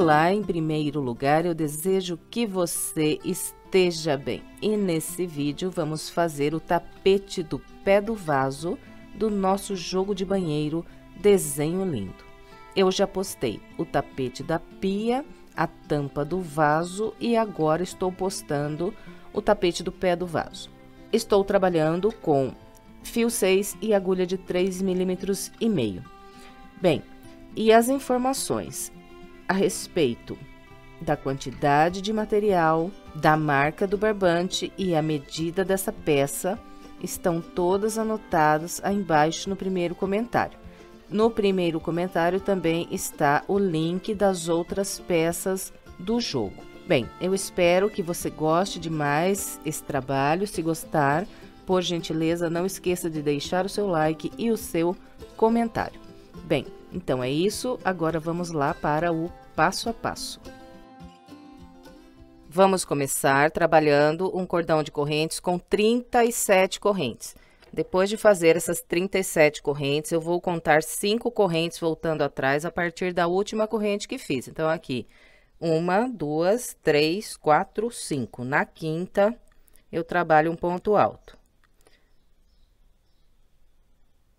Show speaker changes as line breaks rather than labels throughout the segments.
Olá, em primeiro lugar, eu desejo que você esteja bem. E nesse vídeo vamos fazer o tapete do pé do vaso do nosso jogo de banheiro Desenho Lindo. Eu já postei o tapete da pia, a tampa do vaso e agora estou postando o tapete do pé do vaso. Estou trabalhando com fio 6 e agulha de 3,5 milímetros e meio. Bem, e as informações? a respeito da quantidade de material, da marca do barbante e a medida dessa peça estão todas anotadas aí embaixo no primeiro comentário. No primeiro comentário também está o link das outras peças do jogo. Bem, eu espero que você goste demais esse trabalho. Se gostar, por gentileza, não esqueça de deixar o seu like e o seu comentário. Bem, então é isso, agora vamos lá para o passo a passo. Vamos começar trabalhando um cordão de correntes com 37 correntes. Depois de fazer essas 37 correntes, eu vou contar 5 correntes voltando atrás a partir da última corrente que fiz. Então, aqui, uma, duas, três, quatro, cinco. Na quinta, eu trabalho um ponto alto.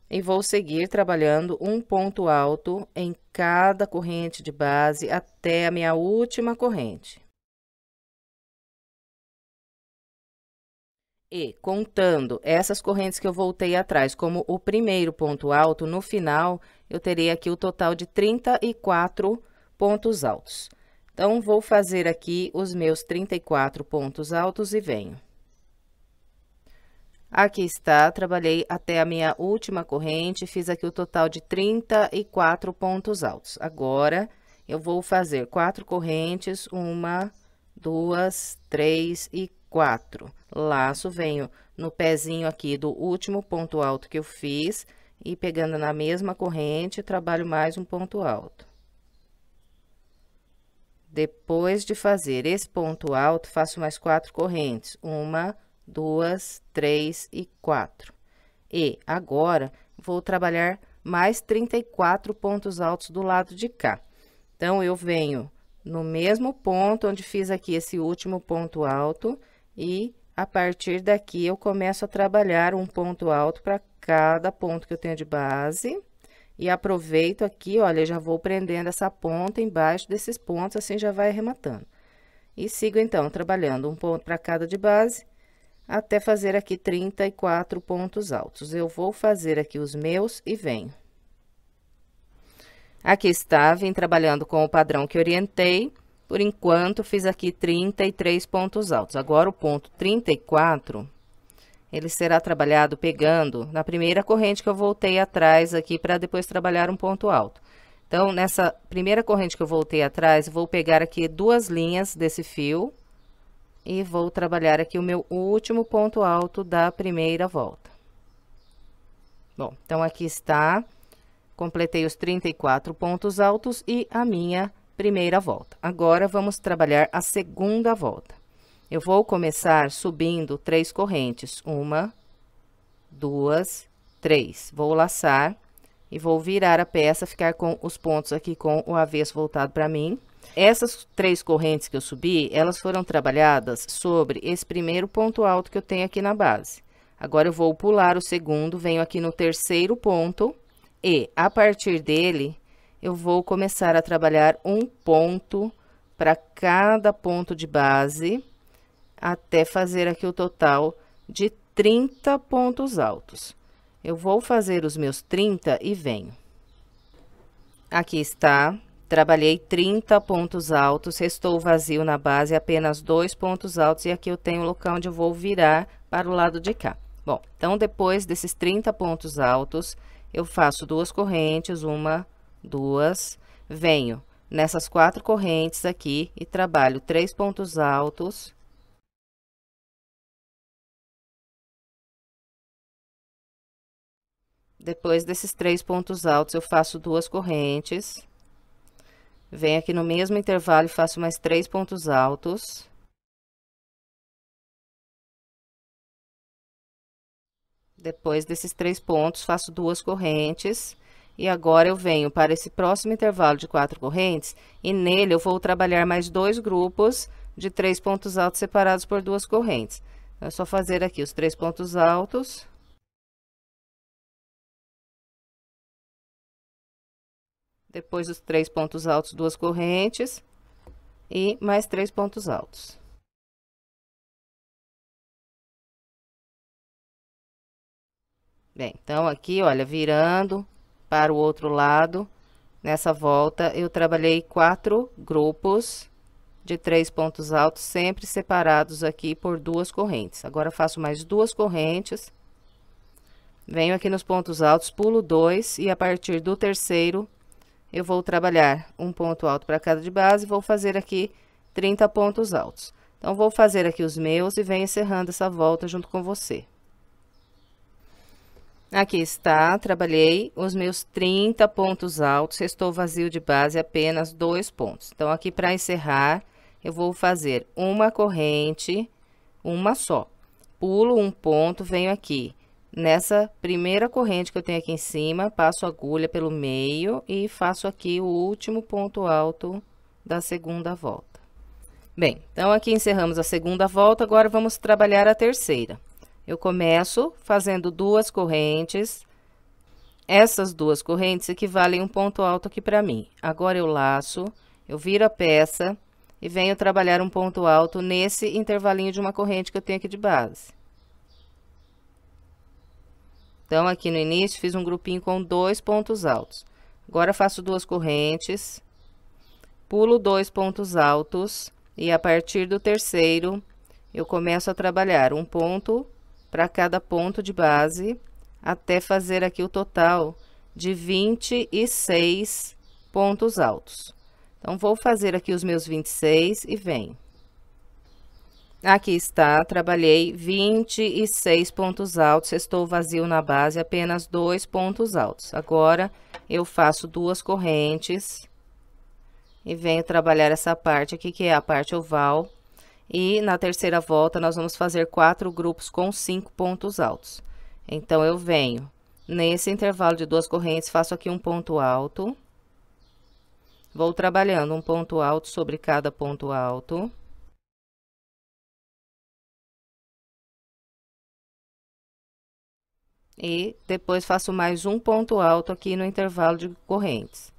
e vou seguir trabalhando um ponto alto em cada corrente de base até a minha última corrente. E contando essas correntes que eu voltei atrás como o primeiro ponto alto, no final eu terei aqui o total de 34 pontos altos. Então, vou fazer aqui os meus 34 pontos altos e venho. Aqui está, trabalhei até a minha última corrente, fiz aqui o total de 34 pontos altos. Agora, eu vou fazer quatro correntes, uma, duas, três e quatro. Laço, venho no pezinho aqui do último ponto alto que eu fiz e pegando na mesma corrente, trabalho mais um ponto alto. Depois de fazer esse ponto alto, faço mais quatro correntes. Uma, duas, duas, três e quatro. E agora, vou trabalhar mais 34 pontos altos do lado de cá. Então, eu venho no mesmo ponto onde fiz aqui esse último ponto alto e a partir daqui eu começo a trabalhar um ponto alto para cada ponto que eu tenho de base e aproveito aqui, olha, já vou prendendo essa ponta embaixo desses pontos, assim já vai arrematando. E sigo então trabalhando um ponto para cada de base até fazer aqui 34 pontos altos. Eu vou fazer aqui os meus e venho. Aqui está, vim trabalhando com o padrão que orientei. Por enquanto, fiz aqui 33 pontos altos. Agora, o ponto 34, ele será trabalhado pegando na primeira corrente que eu voltei atrás aqui para depois trabalhar um ponto alto. Então, nessa primeira corrente que eu voltei atrás, vou pegar aqui duas linhas desse fio e vou trabalhar aqui o meu último ponto alto da primeira volta. Bom, então aqui está, completei os 34 pontos altos e a minha primeira volta. Agora, vamos trabalhar a segunda volta. Eu vou começar subindo três correntes, uma, duas, três. Vou laçar e vou virar a peça, ficar com os pontos aqui com o avesso voltado para mim. Essas três correntes que eu subi, elas foram trabalhadas sobre esse primeiro ponto alto que eu tenho aqui na base. Agora, eu vou pular o segundo, venho aqui no terceiro ponto e, a partir dele, eu vou começar a trabalhar um ponto para cada ponto de base, até fazer aqui o total de 30 pontos altos. Eu vou fazer os meus 30 e venho. Aqui está Trabalhei 30 pontos altos, restou vazio na base apenas dois pontos altos e aqui eu tenho o local onde eu vou virar para o lado de cá. Bom, então depois desses 30 pontos altos, eu faço duas correntes, uma, duas, venho nessas quatro correntes aqui e trabalho três pontos altos. Depois desses três pontos altos, eu faço duas correntes. Venho aqui no mesmo intervalo e faço mais três pontos altos. Depois desses três pontos, faço duas correntes. E agora eu venho para esse próximo intervalo de quatro correntes e nele eu vou trabalhar mais dois grupos de três pontos altos separados por duas correntes. é só fazer aqui os três pontos altos.
Depois os três pontos altos, duas correntes e mais três pontos altos. Bem, então aqui, olha,
virando para o outro lado, nessa volta eu trabalhei quatro grupos de três pontos altos, sempre separados aqui por duas correntes. Agora faço mais duas correntes, venho aqui nos pontos altos, pulo dois e a partir do terceiro eu vou trabalhar um ponto alto para cada de base, vou fazer aqui 30 pontos altos. Então, vou fazer aqui os meus e venho encerrando essa volta junto com você. Aqui está, trabalhei os meus 30 pontos altos, restou vazio de base apenas dois pontos. Então, aqui para encerrar, eu vou fazer uma corrente, uma só. Pulo um ponto, venho aqui, Nessa primeira corrente que eu tenho aqui em cima, passo a agulha pelo meio e faço aqui o último ponto alto da segunda volta. Bem, então aqui encerramos a segunda volta, agora vamos trabalhar a terceira. Eu começo fazendo duas correntes. Essas duas correntes equivalem um ponto alto aqui para mim. Agora eu laço, eu viro a peça e venho trabalhar um ponto alto nesse intervalinho de uma corrente que eu tenho aqui de base. Então, aqui no início, fiz um grupinho com dois pontos altos. Agora, faço duas correntes, pulo dois pontos altos e a partir do terceiro, eu começo a trabalhar um ponto para cada ponto de base, até fazer aqui o total de 26 pontos altos. Então, vou fazer aqui os meus 26 e venho. Aqui está, trabalhei 26 pontos altos, estou vazio na base, apenas dois pontos altos. Agora, eu faço duas correntes e venho trabalhar essa parte aqui, que é a parte oval. E na terceira volta, nós vamos fazer quatro grupos com cinco pontos altos. Então, eu venho nesse intervalo de duas correntes, faço aqui um ponto alto. Vou trabalhando um ponto
alto sobre cada ponto alto. e depois faço mais um
ponto alto aqui no intervalo de correntes.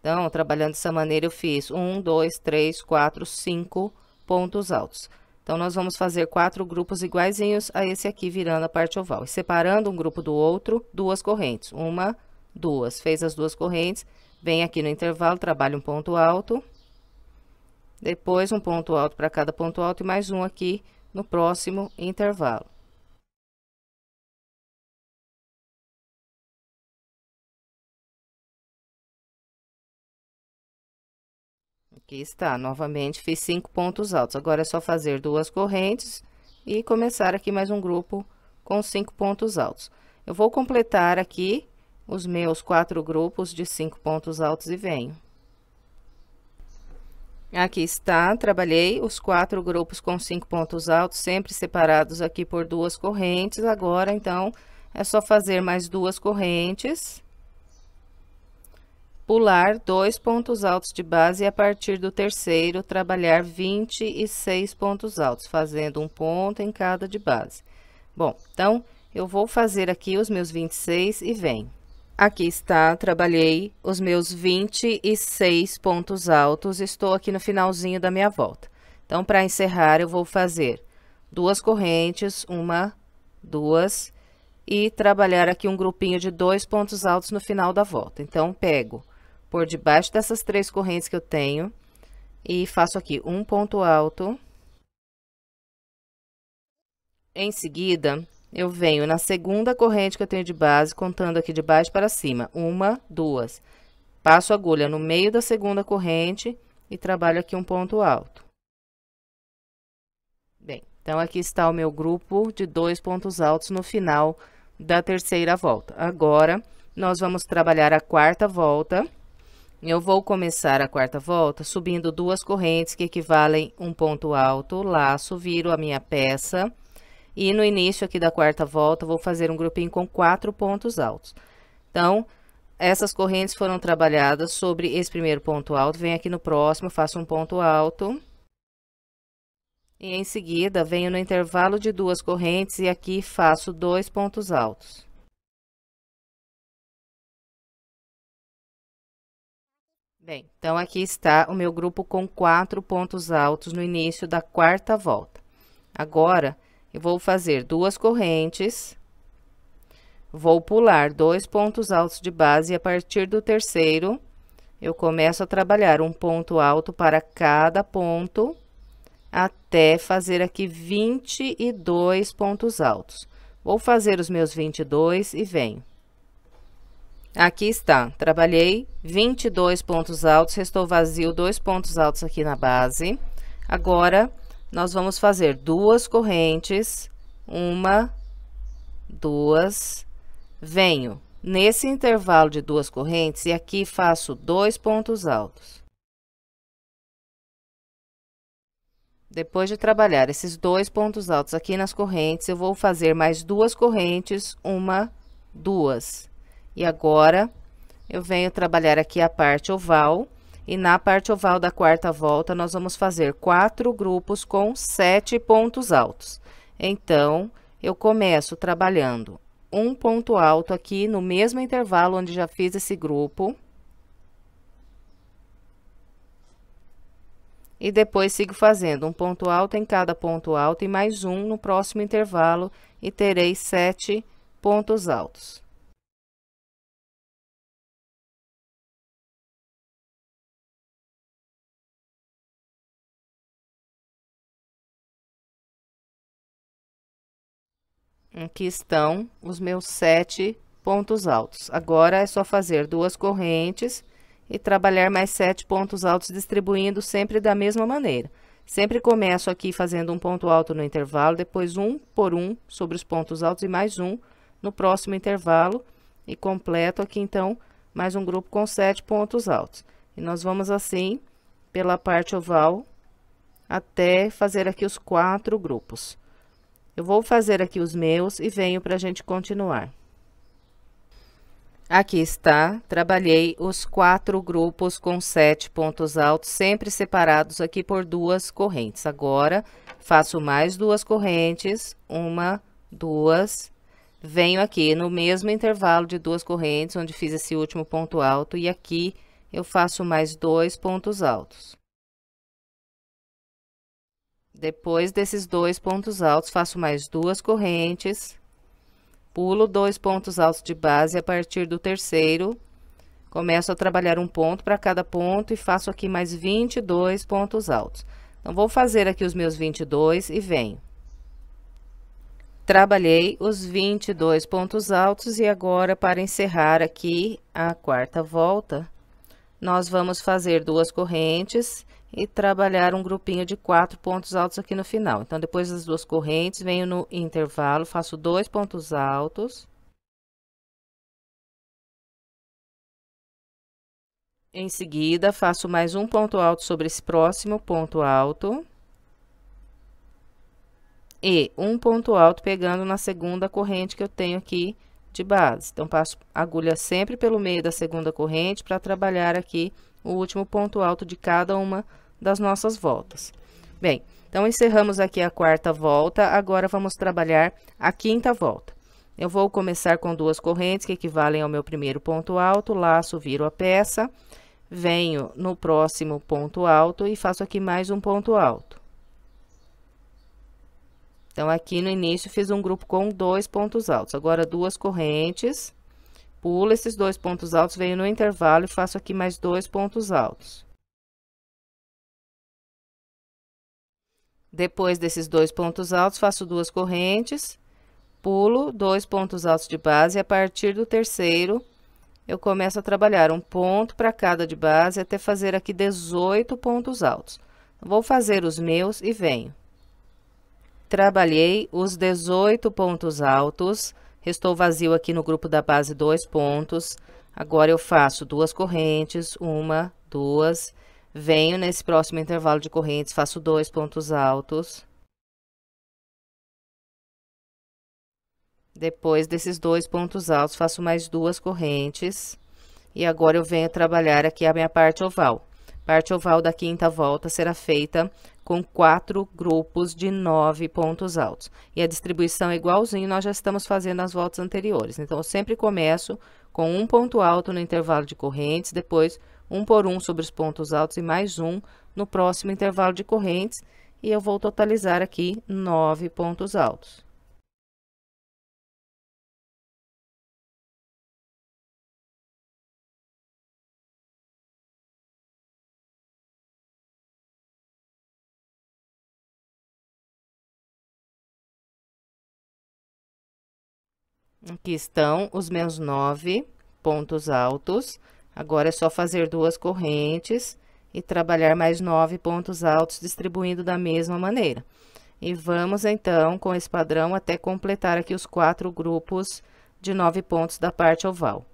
Então, trabalhando dessa maneira, eu fiz um, dois, três, quatro, cinco pontos altos. Então, nós vamos fazer quatro grupos iguaizinhos a esse aqui, virando a parte oval. E separando um grupo do outro, duas correntes. Uma, duas. Fez as duas correntes, vem aqui no intervalo, trabalha um ponto alto. Depois, um ponto alto para cada ponto alto e mais um aqui no próximo
intervalo.
Aqui está, novamente fiz cinco pontos altos. Agora é só fazer duas correntes e começar aqui mais um grupo com cinco pontos altos. Eu vou completar aqui os meus quatro grupos de cinco pontos altos e venho. Aqui está, trabalhei os quatro grupos com cinco pontos altos, sempre separados aqui por duas correntes. Agora, então, é só fazer mais duas correntes pular dois pontos altos de base e a partir do terceiro trabalhar 26 pontos altos, fazendo um ponto em cada de base. Bom, então, eu vou fazer aqui os meus 26 e vem. Aqui está, trabalhei os meus 26 pontos altos, estou aqui no finalzinho da minha volta. Então, para encerrar, eu vou fazer duas correntes, uma, duas, e trabalhar aqui um grupinho de dois pontos altos no final da volta. Então, pego por debaixo dessas três correntes que eu tenho e faço aqui um ponto alto. Em seguida, eu venho na segunda corrente que eu tenho de base, contando aqui de baixo para cima. Uma, duas. Passo a agulha no meio da segunda corrente e trabalho aqui um ponto alto. Bem, então aqui está o meu grupo de dois pontos altos no final da terceira volta. Agora, nós vamos trabalhar a quarta volta eu vou começar a quarta volta subindo duas correntes que equivalem um ponto alto, laço, viro a minha peça. E no início aqui da quarta volta, vou fazer um grupinho com quatro pontos altos. Então, essas correntes foram trabalhadas sobre esse primeiro ponto alto. Venho aqui no próximo, faço um ponto alto. E em seguida, venho no intervalo de duas correntes e aqui faço dois pontos altos.
Bem, então aqui está o meu grupo
com quatro pontos altos no início da quarta volta. Agora, eu vou fazer duas correntes, vou pular dois pontos altos de base e a partir do terceiro, eu começo a trabalhar um ponto alto para cada ponto, até fazer aqui 22 pontos altos. Vou fazer os meus 22 e venho. Aqui está, trabalhei 22 pontos altos, restou vazio dois pontos altos aqui na base. Agora, nós vamos fazer duas correntes, uma, duas, venho nesse intervalo de duas correntes e aqui faço dois pontos altos. Depois de trabalhar esses dois pontos altos aqui nas correntes, eu vou fazer mais duas correntes, uma, duas, e agora, eu venho trabalhar aqui a parte oval. E na parte oval da quarta volta, nós vamos fazer quatro grupos com sete pontos altos. Então, eu começo trabalhando um ponto alto aqui no mesmo intervalo onde já fiz esse grupo. E depois sigo fazendo um ponto alto em cada ponto alto e mais um no próximo intervalo e terei sete pontos altos. Aqui estão os meus sete pontos altos. Agora, é só fazer duas correntes e trabalhar mais sete pontos altos, distribuindo sempre da mesma maneira. Sempre começo aqui fazendo um ponto alto no intervalo, depois um por um sobre os pontos altos e mais um no próximo intervalo. E completo aqui, então, mais um grupo com sete pontos altos. E nós vamos assim, pela parte oval, até fazer aqui os quatro grupos. Eu vou fazer aqui os meus e venho para a gente continuar. Aqui está, trabalhei os quatro grupos com sete pontos altos, sempre separados aqui por duas correntes. Agora, faço mais duas correntes, uma, duas, venho aqui no mesmo intervalo de duas correntes, onde fiz esse último ponto alto, e aqui eu faço mais dois pontos altos. Depois desses dois pontos altos, faço mais duas correntes, pulo dois pontos altos de base a partir do terceiro, começo a trabalhar um ponto para cada ponto e faço aqui mais 22 pontos altos. Então, vou fazer aqui os meus 22 e venho. Trabalhei os 22 pontos altos e agora, para encerrar aqui a quarta volta, nós vamos fazer duas correntes e trabalhar um grupinho de quatro pontos altos aqui no final. Então, depois das duas correntes, venho no intervalo, faço dois pontos altos. Em seguida, faço mais um ponto alto sobre esse próximo ponto alto. E um ponto alto pegando na segunda corrente que eu tenho aqui de base. Então, passo agulha sempre pelo meio da segunda corrente para trabalhar aqui o último ponto alto de cada uma das nossas voltas. Bem, então encerramos aqui a quarta volta, agora vamos trabalhar a quinta volta. Eu vou começar com duas correntes que equivalem ao meu primeiro ponto alto, laço, viro a peça, venho no próximo ponto alto e faço aqui mais um ponto alto. Então, aqui no início, fiz um grupo com dois pontos altos. Agora, duas correntes, pulo esses dois pontos altos, venho no intervalo e faço aqui mais dois pontos altos. Depois desses dois pontos altos, faço duas correntes, pulo dois pontos altos de base e a partir do terceiro eu começo a trabalhar um ponto para cada de base até fazer aqui 18 pontos altos. Vou fazer os meus e venho. Trabalhei os 18 pontos altos, restou vazio aqui no grupo da base dois pontos. Agora eu faço duas correntes, uma, duas Venho nesse próximo intervalo de correntes, faço dois pontos altos. Depois desses dois pontos altos, faço mais duas correntes. E agora eu venho trabalhar aqui a minha parte oval. Parte oval da quinta volta será feita com quatro grupos de nove pontos altos. E a distribuição é igualzinho, nós já estamos fazendo as voltas anteriores. Então, eu sempre começo com um ponto alto no intervalo de correntes, depois um por um sobre os pontos altos e mais um no próximo intervalo de correntes, e eu vou totalizar aqui nove pontos altos. Aqui estão os meus nove pontos altos Agora é só fazer duas correntes e trabalhar mais nove pontos altos distribuindo da mesma maneira. E vamos, então, com esse padrão até completar aqui os quatro grupos de nove pontos da parte oval.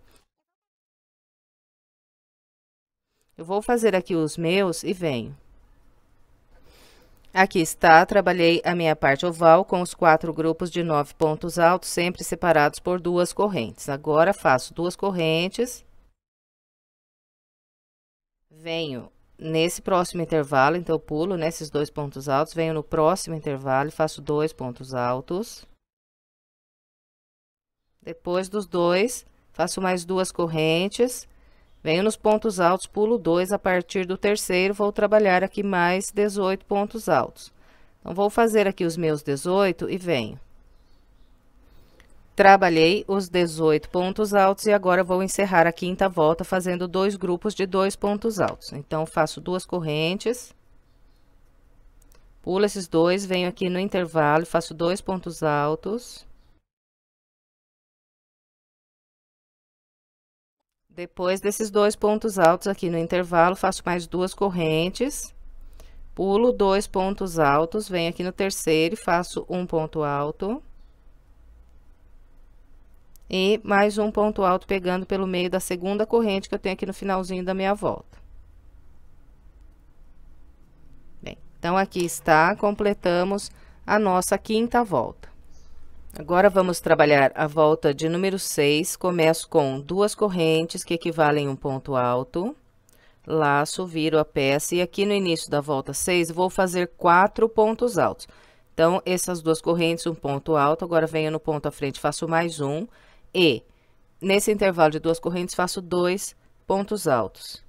Eu vou fazer aqui os meus e venho. Aqui está, trabalhei a minha parte oval com os quatro grupos de nove pontos altos, sempre separados por duas correntes. Agora, faço duas correntes venho nesse próximo intervalo, então eu pulo nesses dois pontos altos, venho no próximo intervalo e faço dois pontos altos. Depois dos dois, faço mais duas correntes, venho nos pontos altos, pulo dois, a partir do terceiro vou trabalhar aqui mais 18 pontos altos. Então, vou fazer aqui os meus 18 e venho. Trabalhei os 18 pontos altos e agora vou encerrar a quinta volta fazendo dois grupos de dois pontos altos. Então, faço duas correntes, pulo esses dois, venho aqui no intervalo, faço dois pontos
altos.
Depois desses dois pontos altos aqui no intervalo, faço mais duas correntes, pulo dois pontos altos, venho aqui no terceiro e faço um ponto alto e mais um ponto alto pegando pelo meio da segunda corrente que eu tenho aqui no finalzinho da minha volta. Bem, então aqui está, completamos a nossa quinta volta. Agora vamos trabalhar a volta de número 6, começo com duas correntes que equivalem a um ponto alto, laço, viro a peça e aqui no início da volta 6 vou fazer quatro pontos altos. Então, essas duas correntes, um ponto alto, agora venho no ponto à frente, faço mais um, e nesse intervalo de duas correntes faço dois pontos altos.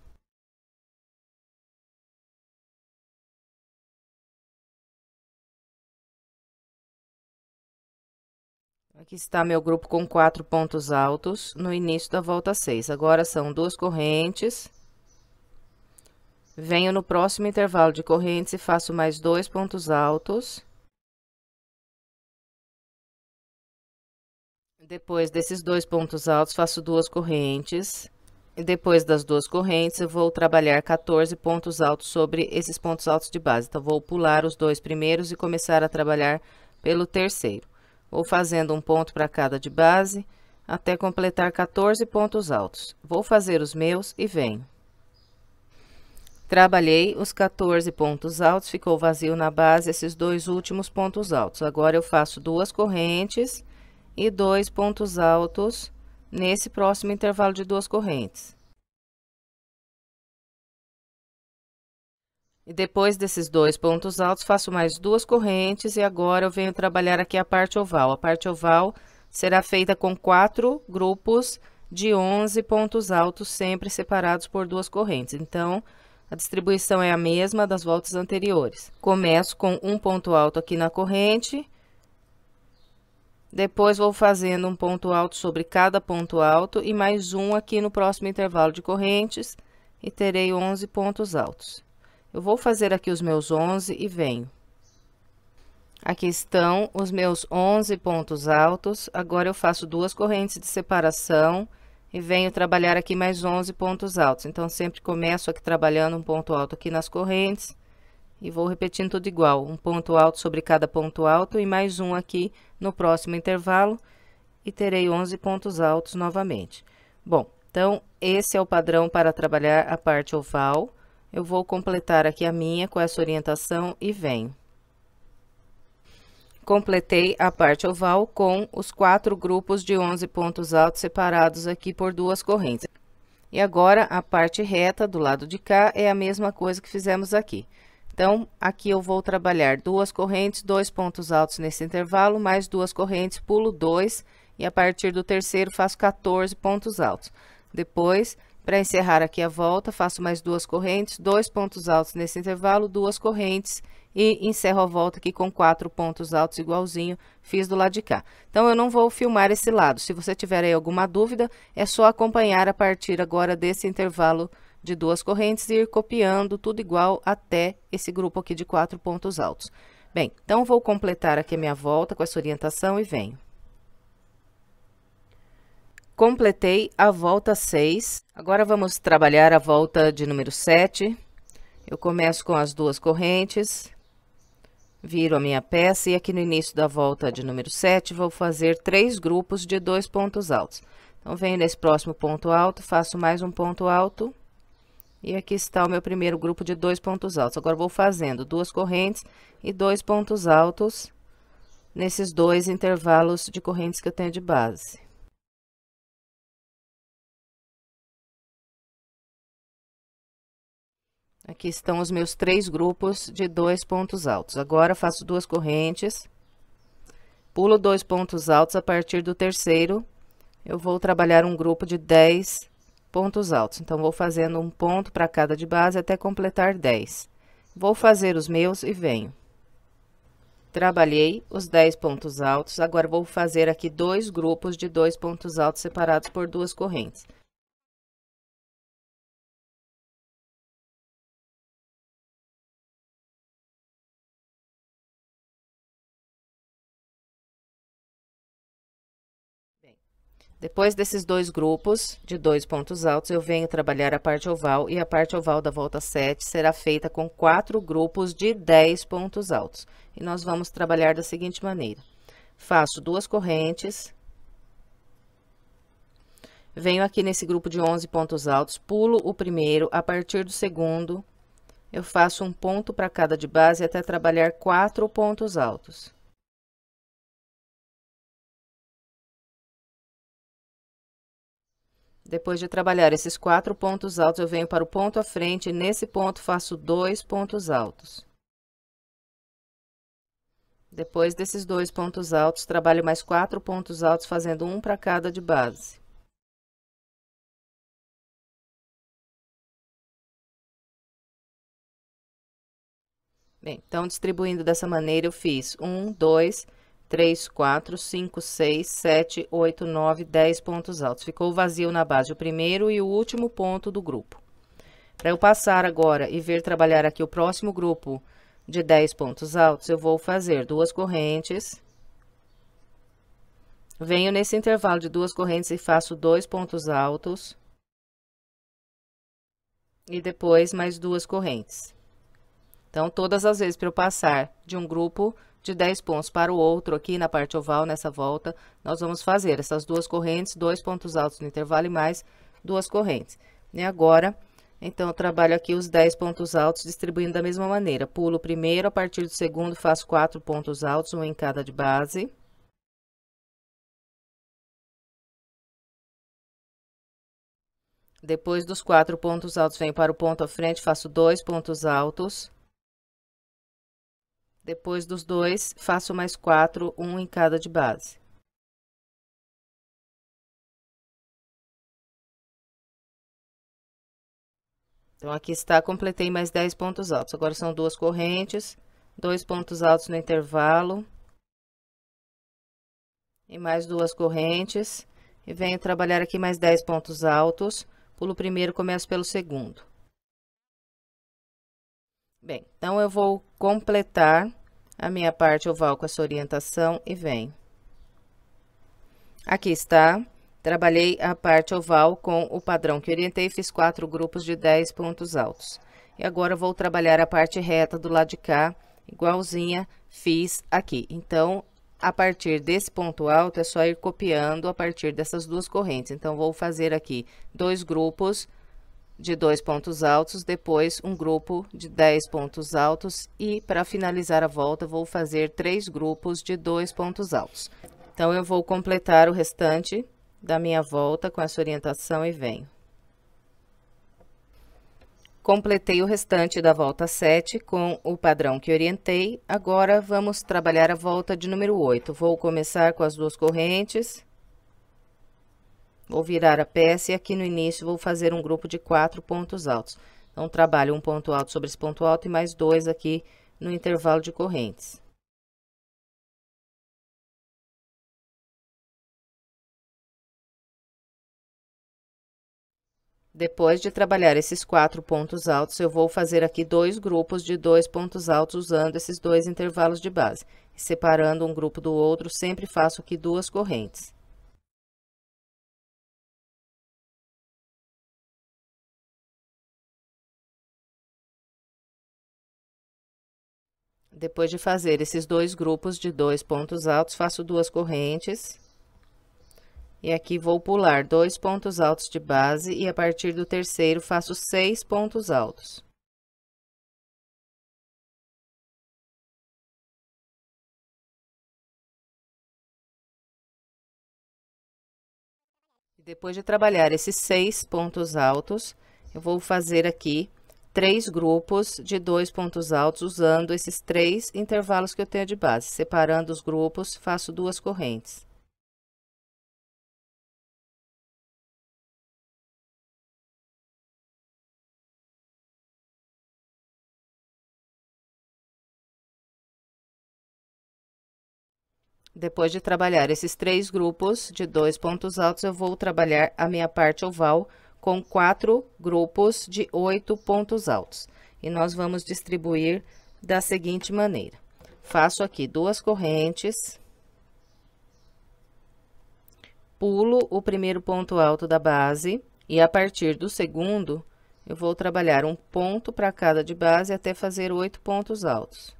Aqui está meu grupo com quatro pontos altos no início da volta 6. Agora são duas correntes. Venho no próximo intervalo de correntes e faço mais dois pontos altos. Depois desses dois pontos altos, faço duas correntes. E depois das duas correntes, eu vou trabalhar 14 pontos altos sobre esses pontos altos de base. Então, vou pular os dois primeiros e começar a trabalhar pelo terceiro. Vou fazendo um ponto para cada de base, até completar 14 pontos altos. Vou fazer os meus e venho. Trabalhei os 14 pontos altos, ficou vazio na base esses dois últimos pontos altos. Agora, eu faço duas correntes e dois pontos altos nesse próximo intervalo de
duas correntes. E
depois desses dois pontos altos, faço mais duas correntes e agora eu venho trabalhar aqui a parte oval. A parte oval será feita com quatro grupos de 11 pontos altos, sempre separados por duas correntes. Então, a distribuição é a mesma das voltas anteriores. Começo com um ponto alto aqui na corrente, depois vou fazendo um ponto alto sobre cada ponto alto e mais um aqui no próximo intervalo de correntes e terei 11 pontos altos. Eu vou fazer aqui os meus 11 e venho. Aqui estão os meus 11 pontos altos. Agora eu faço duas correntes de separação e venho trabalhar aqui mais 11 pontos altos. Então, sempre começo aqui trabalhando um ponto alto aqui nas correntes e vou repetindo tudo igual, um ponto alto sobre cada ponto alto e mais um aqui no próximo intervalo e terei 11 pontos altos novamente. Bom, então esse é o padrão para trabalhar a parte oval. Eu vou completar aqui a minha com essa orientação e venho. Completei a parte oval com os quatro grupos de 11 pontos altos separados aqui por duas correntes. E agora, a parte reta do lado de cá é a mesma coisa que fizemos aqui. Então, aqui eu vou trabalhar duas correntes, dois pontos altos nesse intervalo, mais duas correntes, pulo dois, e a partir do terceiro faço 14 pontos altos. Depois, para encerrar aqui a volta, faço mais duas correntes, dois pontos altos nesse intervalo, duas correntes, e encerro a volta aqui com quatro pontos altos igualzinho fiz do lado de cá. Então, eu não vou filmar esse lado. Se você tiver aí alguma dúvida, é só acompanhar a partir agora desse intervalo de duas correntes e ir copiando tudo igual até esse grupo aqui de quatro pontos altos. Bem, então vou completar aqui a minha volta com essa orientação e venho. Completei a volta 6, agora vamos trabalhar a volta de número 7. Eu começo com as duas correntes, viro a minha peça e aqui no início da volta de número 7 vou fazer três grupos de dois pontos altos. Então, venho nesse próximo ponto alto, faço mais um ponto alto e aqui está o meu primeiro grupo de dois pontos altos. Agora, vou fazendo duas correntes e dois pontos altos nesses dois intervalos de correntes que eu tenho de base.
Aqui estão os meus três
grupos de dois pontos altos. Agora, faço duas correntes, pulo dois pontos altos, a partir do terceiro, eu vou trabalhar um grupo de dez pontos altos. Então, vou fazendo um ponto para cada de base até completar 10. Vou fazer os meus e venho. Trabalhei os 10 pontos altos, agora vou fazer aqui dois grupos de dois pontos altos separados por duas correntes. Depois desses dois grupos de dois pontos altos, eu venho trabalhar a parte oval e a parte oval da volta 7 será feita com quatro grupos de 10 pontos altos. E nós vamos trabalhar da seguinte maneira. Faço duas correntes, venho aqui nesse grupo de 11 pontos altos, pulo o primeiro, a partir do segundo, eu faço um ponto para cada de base até trabalhar quatro pontos altos. Depois de trabalhar esses quatro pontos altos, eu venho para o ponto à frente e nesse ponto faço dois pontos altos. Depois desses dois pontos altos,
trabalho mais quatro pontos altos, fazendo um para cada de base.
Bem, então, distribuindo dessa maneira, eu fiz um, dois, 3, 4, 5, 6, 7, 8, 9, 10 pontos altos. Ficou vazio na base o primeiro e o último ponto do grupo. Para eu passar agora e ver trabalhar aqui o próximo grupo de 10 pontos altos, eu vou fazer duas correntes. Venho nesse intervalo de duas correntes e faço dois pontos altos. E depois mais duas correntes. Então, todas as vezes para eu passar de um grupo de 10 pontos para o outro aqui na parte oval, nessa volta, nós vamos fazer essas duas correntes, dois pontos altos no intervalo e mais duas correntes. E agora, então, eu trabalho aqui os 10 pontos altos distribuindo da mesma maneira. Pulo o primeiro, a partir do segundo faço quatro pontos altos, um em cada de base. Depois dos quatro pontos altos, venho para o ponto à frente, faço dois pontos altos. Depois dos dois, faço mais quatro, um em cada de
base.
Então, aqui está, completei mais 10 pontos altos. Agora são
duas correntes, dois pontos altos no intervalo. E mais duas correntes. E venho trabalhar aqui mais 10 pontos altos. Pulo o primeiro, começo pelo segundo. Bem, então eu vou completar a minha parte oval com essa orientação e venho. Aqui está. Trabalhei a parte oval com o padrão que orientei, fiz quatro grupos de 10 pontos altos. E agora vou trabalhar a parte reta do lado de cá, igualzinha fiz aqui. Então, a partir desse ponto alto, é só ir copiando a partir dessas duas correntes. Então, vou fazer aqui dois grupos de dois pontos altos, depois um grupo de 10 pontos altos e para finalizar a volta vou fazer três grupos de dois pontos altos. Então eu vou completar o restante da minha volta com essa orientação e venho. Completei o restante da volta 7 com o padrão que orientei. Agora vamos trabalhar a volta de número 8. Vou começar com as duas correntes Vou virar a peça e aqui no início vou fazer um grupo de quatro pontos altos. Então, trabalho um ponto alto sobre esse ponto alto e mais dois aqui no intervalo de correntes. Depois de trabalhar esses quatro pontos altos, eu vou fazer aqui dois grupos de dois pontos altos usando esses dois intervalos de base. Separando um grupo do outro, sempre
faço aqui duas correntes.
Depois de fazer esses dois grupos de dois pontos altos, faço duas correntes. E aqui vou pular dois pontos altos de base e a partir do terceiro faço seis pontos altos.
Depois de trabalhar esses seis
pontos altos, eu vou fazer aqui três grupos de dois pontos altos usando esses três intervalos que eu tenho de base. Separando os grupos, faço duas
correntes. Depois de
trabalhar esses três grupos de dois pontos altos, eu vou trabalhar a minha parte oval, com quatro grupos de oito pontos altos. E nós vamos distribuir da seguinte maneira. Faço aqui duas correntes, pulo o primeiro ponto alto da base e a partir do segundo eu vou trabalhar um ponto para cada de base até fazer oito
pontos altos.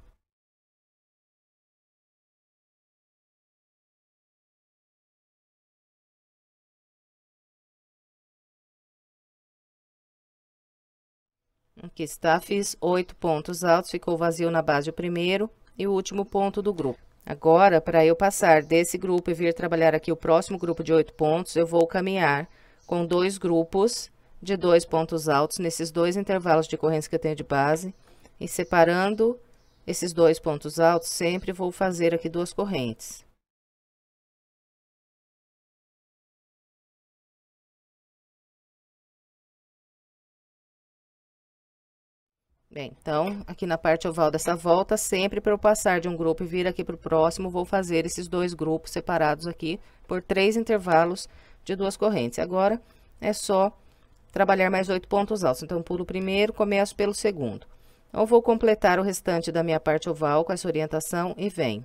Aqui está, fiz oito pontos altos, ficou vazio na base o primeiro e o último ponto do grupo. Agora, para eu passar desse grupo e vir trabalhar aqui o próximo grupo de oito pontos, eu vou caminhar com dois grupos de dois pontos altos nesses dois intervalos de correntes que eu tenho de base. E separando esses dois pontos altos, sempre vou fazer aqui duas correntes.
Bem, então, aqui na parte
oval dessa volta, sempre para eu passar de um grupo e vir aqui para o próximo, vou fazer esses dois grupos separados aqui por três intervalos de duas correntes. Agora, é só trabalhar mais oito pontos altos. Então, pulo o primeiro, começo pelo segundo. Eu vou completar o restante da minha parte oval com essa orientação e vem.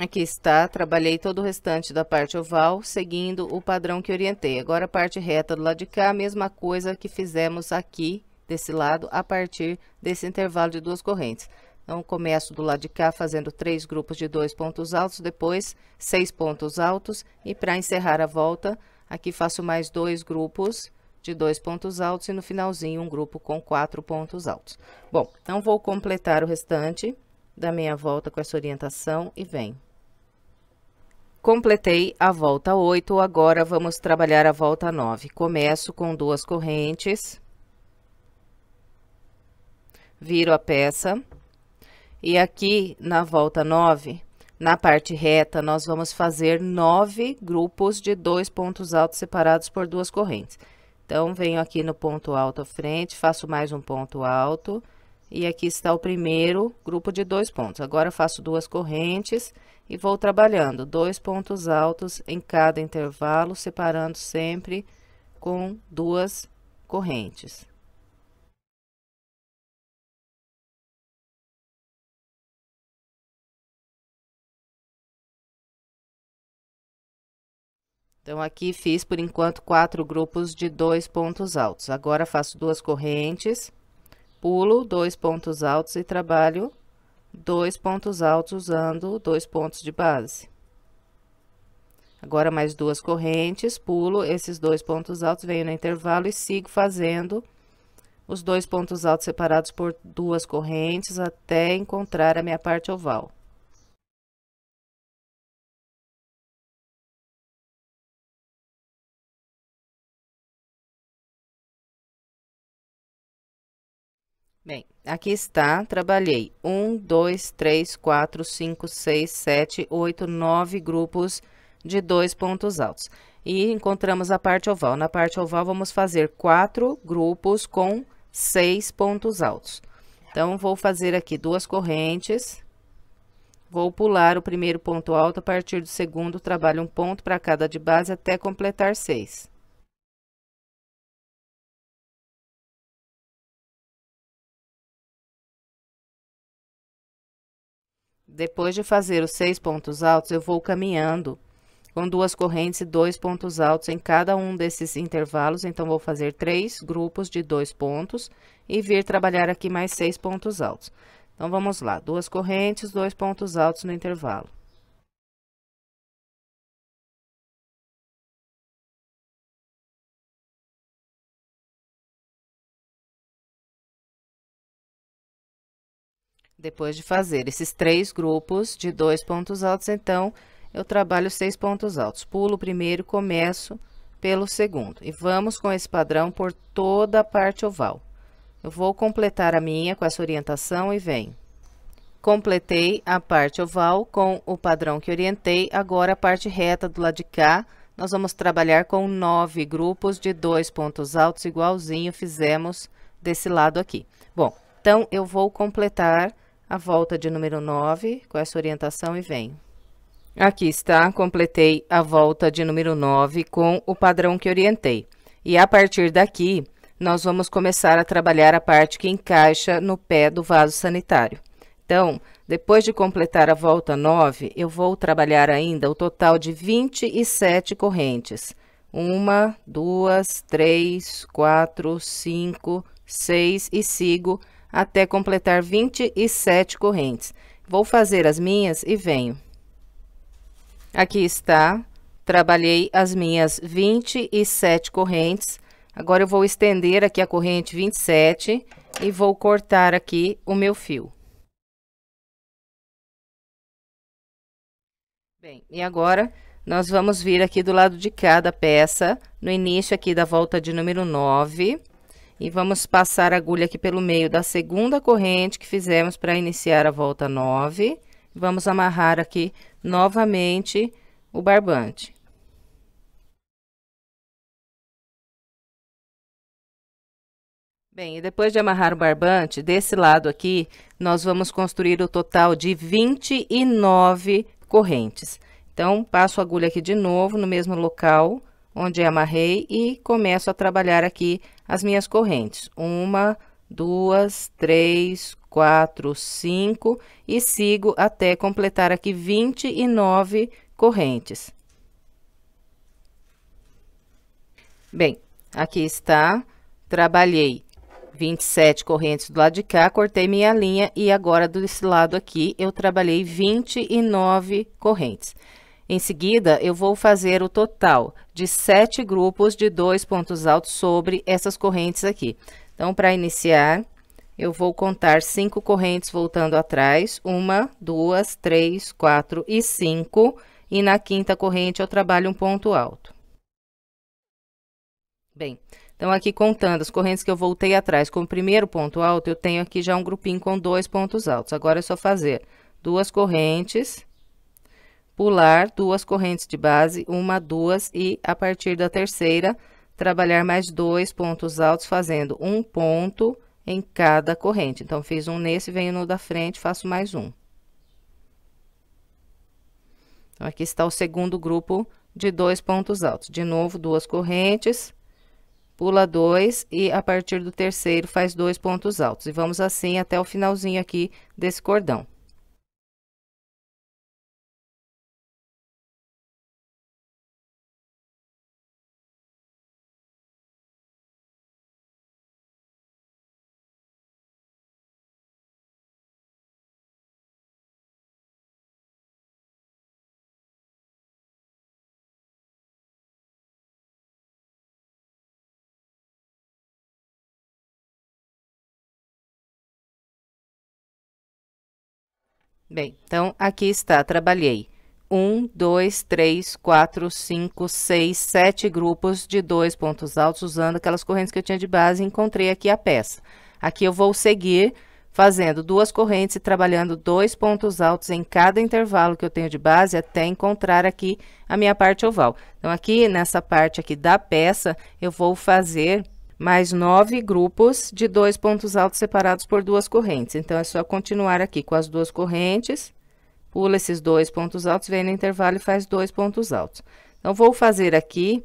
Aqui está, trabalhei todo o restante da parte oval, seguindo o padrão que orientei. Agora, a parte reta do lado de cá, a mesma coisa que fizemos aqui, desse lado a partir desse intervalo de duas correntes. Então, começo do lado de cá fazendo três grupos de dois pontos altos, depois seis pontos altos e para encerrar a volta, aqui faço mais dois grupos de dois pontos altos e no finalzinho um grupo com quatro pontos altos. Bom, então vou completar o restante da minha volta com essa orientação e vem. Completei a volta 8, agora vamos trabalhar a volta 9. Começo com duas correntes viro a peça. E aqui na volta 9, na parte reta, nós vamos fazer nove grupos de dois pontos altos separados por duas correntes. Então, venho aqui no ponto alto à frente, faço mais um ponto alto, e aqui está o primeiro grupo de dois pontos. Agora, faço duas correntes e vou trabalhando dois pontos altos em cada intervalo, separando sempre com duas correntes. Então, aqui fiz, por enquanto, quatro grupos de dois pontos altos. Agora, faço duas correntes, pulo dois pontos altos e trabalho dois pontos altos usando dois pontos de base. Agora, mais duas correntes, pulo esses dois pontos altos, venho no intervalo e sigo fazendo os dois pontos altos separados por duas correntes até encontrar a minha parte oval.
Bem, aqui está,
trabalhei 1, 2, 3, 4, 5, 6, 7, 8, 9 grupos de dois pontos altos. E encontramos a parte oval. Na parte oval, vamos fazer quatro grupos com seis pontos altos. Então, vou fazer aqui duas correntes. Vou pular o primeiro ponto alto, a partir do segundo, trabalho um ponto para cada de base até completar seis. Depois de fazer os seis pontos altos, eu vou caminhando com duas correntes e dois pontos altos em cada um desses intervalos. Então, vou fazer três grupos de dois pontos e vir trabalhar aqui mais seis pontos altos. Então, vamos lá, duas correntes, dois pontos altos no intervalo. Depois de fazer esses três grupos de dois pontos altos, então, eu trabalho seis pontos altos. Pulo o primeiro, começo pelo segundo. E vamos com esse padrão por toda a parte oval. Eu vou completar a minha com essa orientação e venho. Completei a parte oval com o padrão que orientei. Agora, a parte reta do lado de cá, nós vamos trabalhar com nove grupos de dois pontos altos, igualzinho fizemos desse lado aqui. Bom, então, eu vou completar a volta de número 9, com essa orientação e venho. Aqui está, completei a volta de número 9 com o padrão que orientei. E a partir daqui, nós vamos começar a trabalhar a parte que encaixa no pé do vaso sanitário. Então, depois de completar a volta 9, eu vou trabalhar ainda o total de 27 correntes. Uma, duas, três, quatro, cinco, seis e sigo até completar 27 correntes. Vou fazer as minhas e venho. Aqui está, trabalhei as minhas 27 correntes. Agora eu vou estender aqui a corrente 27 e vou cortar aqui o
meu fio. Bem,
e agora nós vamos vir aqui do lado de cada peça, no início aqui da volta de número 9, e vamos passar a agulha aqui pelo meio da segunda corrente que fizemos para iniciar a volta 9. Vamos amarrar aqui novamente o barbante. Bem, e depois de amarrar o barbante, desse lado aqui, nós vamos construir o total de 29 correntes. Então, passo a agulha aqui de novo no mesmo local onde amarrei e começo a trabalhar aqui as minhas correntes. Uma, duas, três, quatro, cinco e sigo até completar aqui 29 correntes. Bem, aqui está, trabalhei 27 correntes do lado de cá, cortei minha linha e agora desse lado aqui eu trabalhei 29 correntes. Em seguida, eu vou fazer o total de sete grupos de dois pontos altos sobre essas correntes aqui. Então, para iniciar, eu vou contar cinco correntes voltando atrás. Uma, duas, três, quatro e cinco. E na quinta corrente, eu trabalho um ponto alto. Bem, então aqui contando as correntes que eu voltei atrás com o primeiro ponto alto, eu tenho aqui já um grupinho com dois pontos altos. Agora é só fazer duas correntes pular duas correntes de base, uma, duas, e a partir da terceira, trabalhar mais dois pontos altos, fazendo um ponto em cada corrente. Então, fiz um nesse, venho no da frente, faço mais um. Então, aqui está o segundo grupo de dois pontos altos. De novo, duas correntes, pula dois e a partir do terceiro faz dois pontos altos. E vamos assim até o finalzinho
aqui desse cordão.
Bem, então aqui está, trabalhei 1, 2, 3, 4, 5, 6, 7 grupos de dois pontos altos usando aquelas correntes que eu tinha de base e encontrei aqui a peça. Aqui eu vou seguir fazendo duas correntes e trabalhando dois pontos altos em cada intervalo que eu tenho de base até encontrar aqui a minha parte oval. Então, aqui nessa parte aqui da peça, eu vou fazer mais nove grupos de dois pontos altos separados por duas correntes. Então, é só continuar aqui com as duas correntes, pula esses dois pontos altos, vem no intervalo e faz dois pontos altos. Então, vou fazer aqui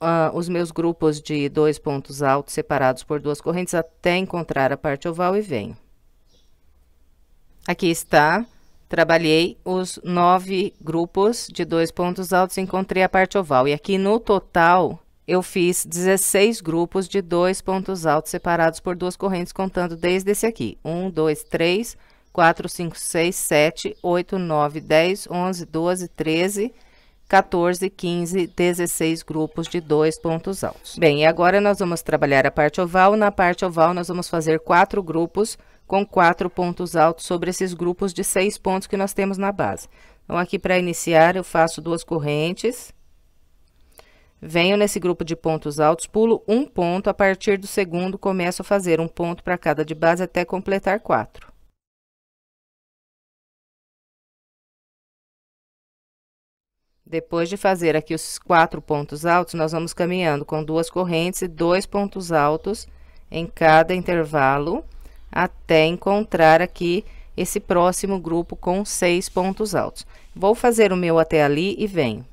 uh, os meus grupos de dois pontos altos separados por duas correntes até encontrar a parte oval e venho. Aqui está, trabalhei os nove grupos de dois pontos altos, encontrei a parte oval. E aqui no total eu fiz 16 grupos de dois pontos altos separados por duas correntes, contando desde esse aqui. 1, 2, 3, 4, 5, 6, 7, 8, 9, 10, 11, 12, 13, 14, 15, 16 grupos de dois pontos altos. Bem, e agora nós vamos trabalhar a parte oval. Na parte oval, nós vamos fazer quatro grupos com quatro pontos altos sobre esses grupos de seis pontos que nós temos na base. Então, aqui para iniciar, eu faço duas correntes Venho nesse grupo de pontos altos, pulo um ponto, a partir do segundo começo a fazer um ponto para cada de base até completar quatro. Depois de fazer aqui os quatro pontos altos, nós vamos caminhando com duas correntes e dois pontos altos em cada intervalo, até encontrar aqui esse próximo grupo com seis pontos altos. Vou fazer o meu até ali e venho.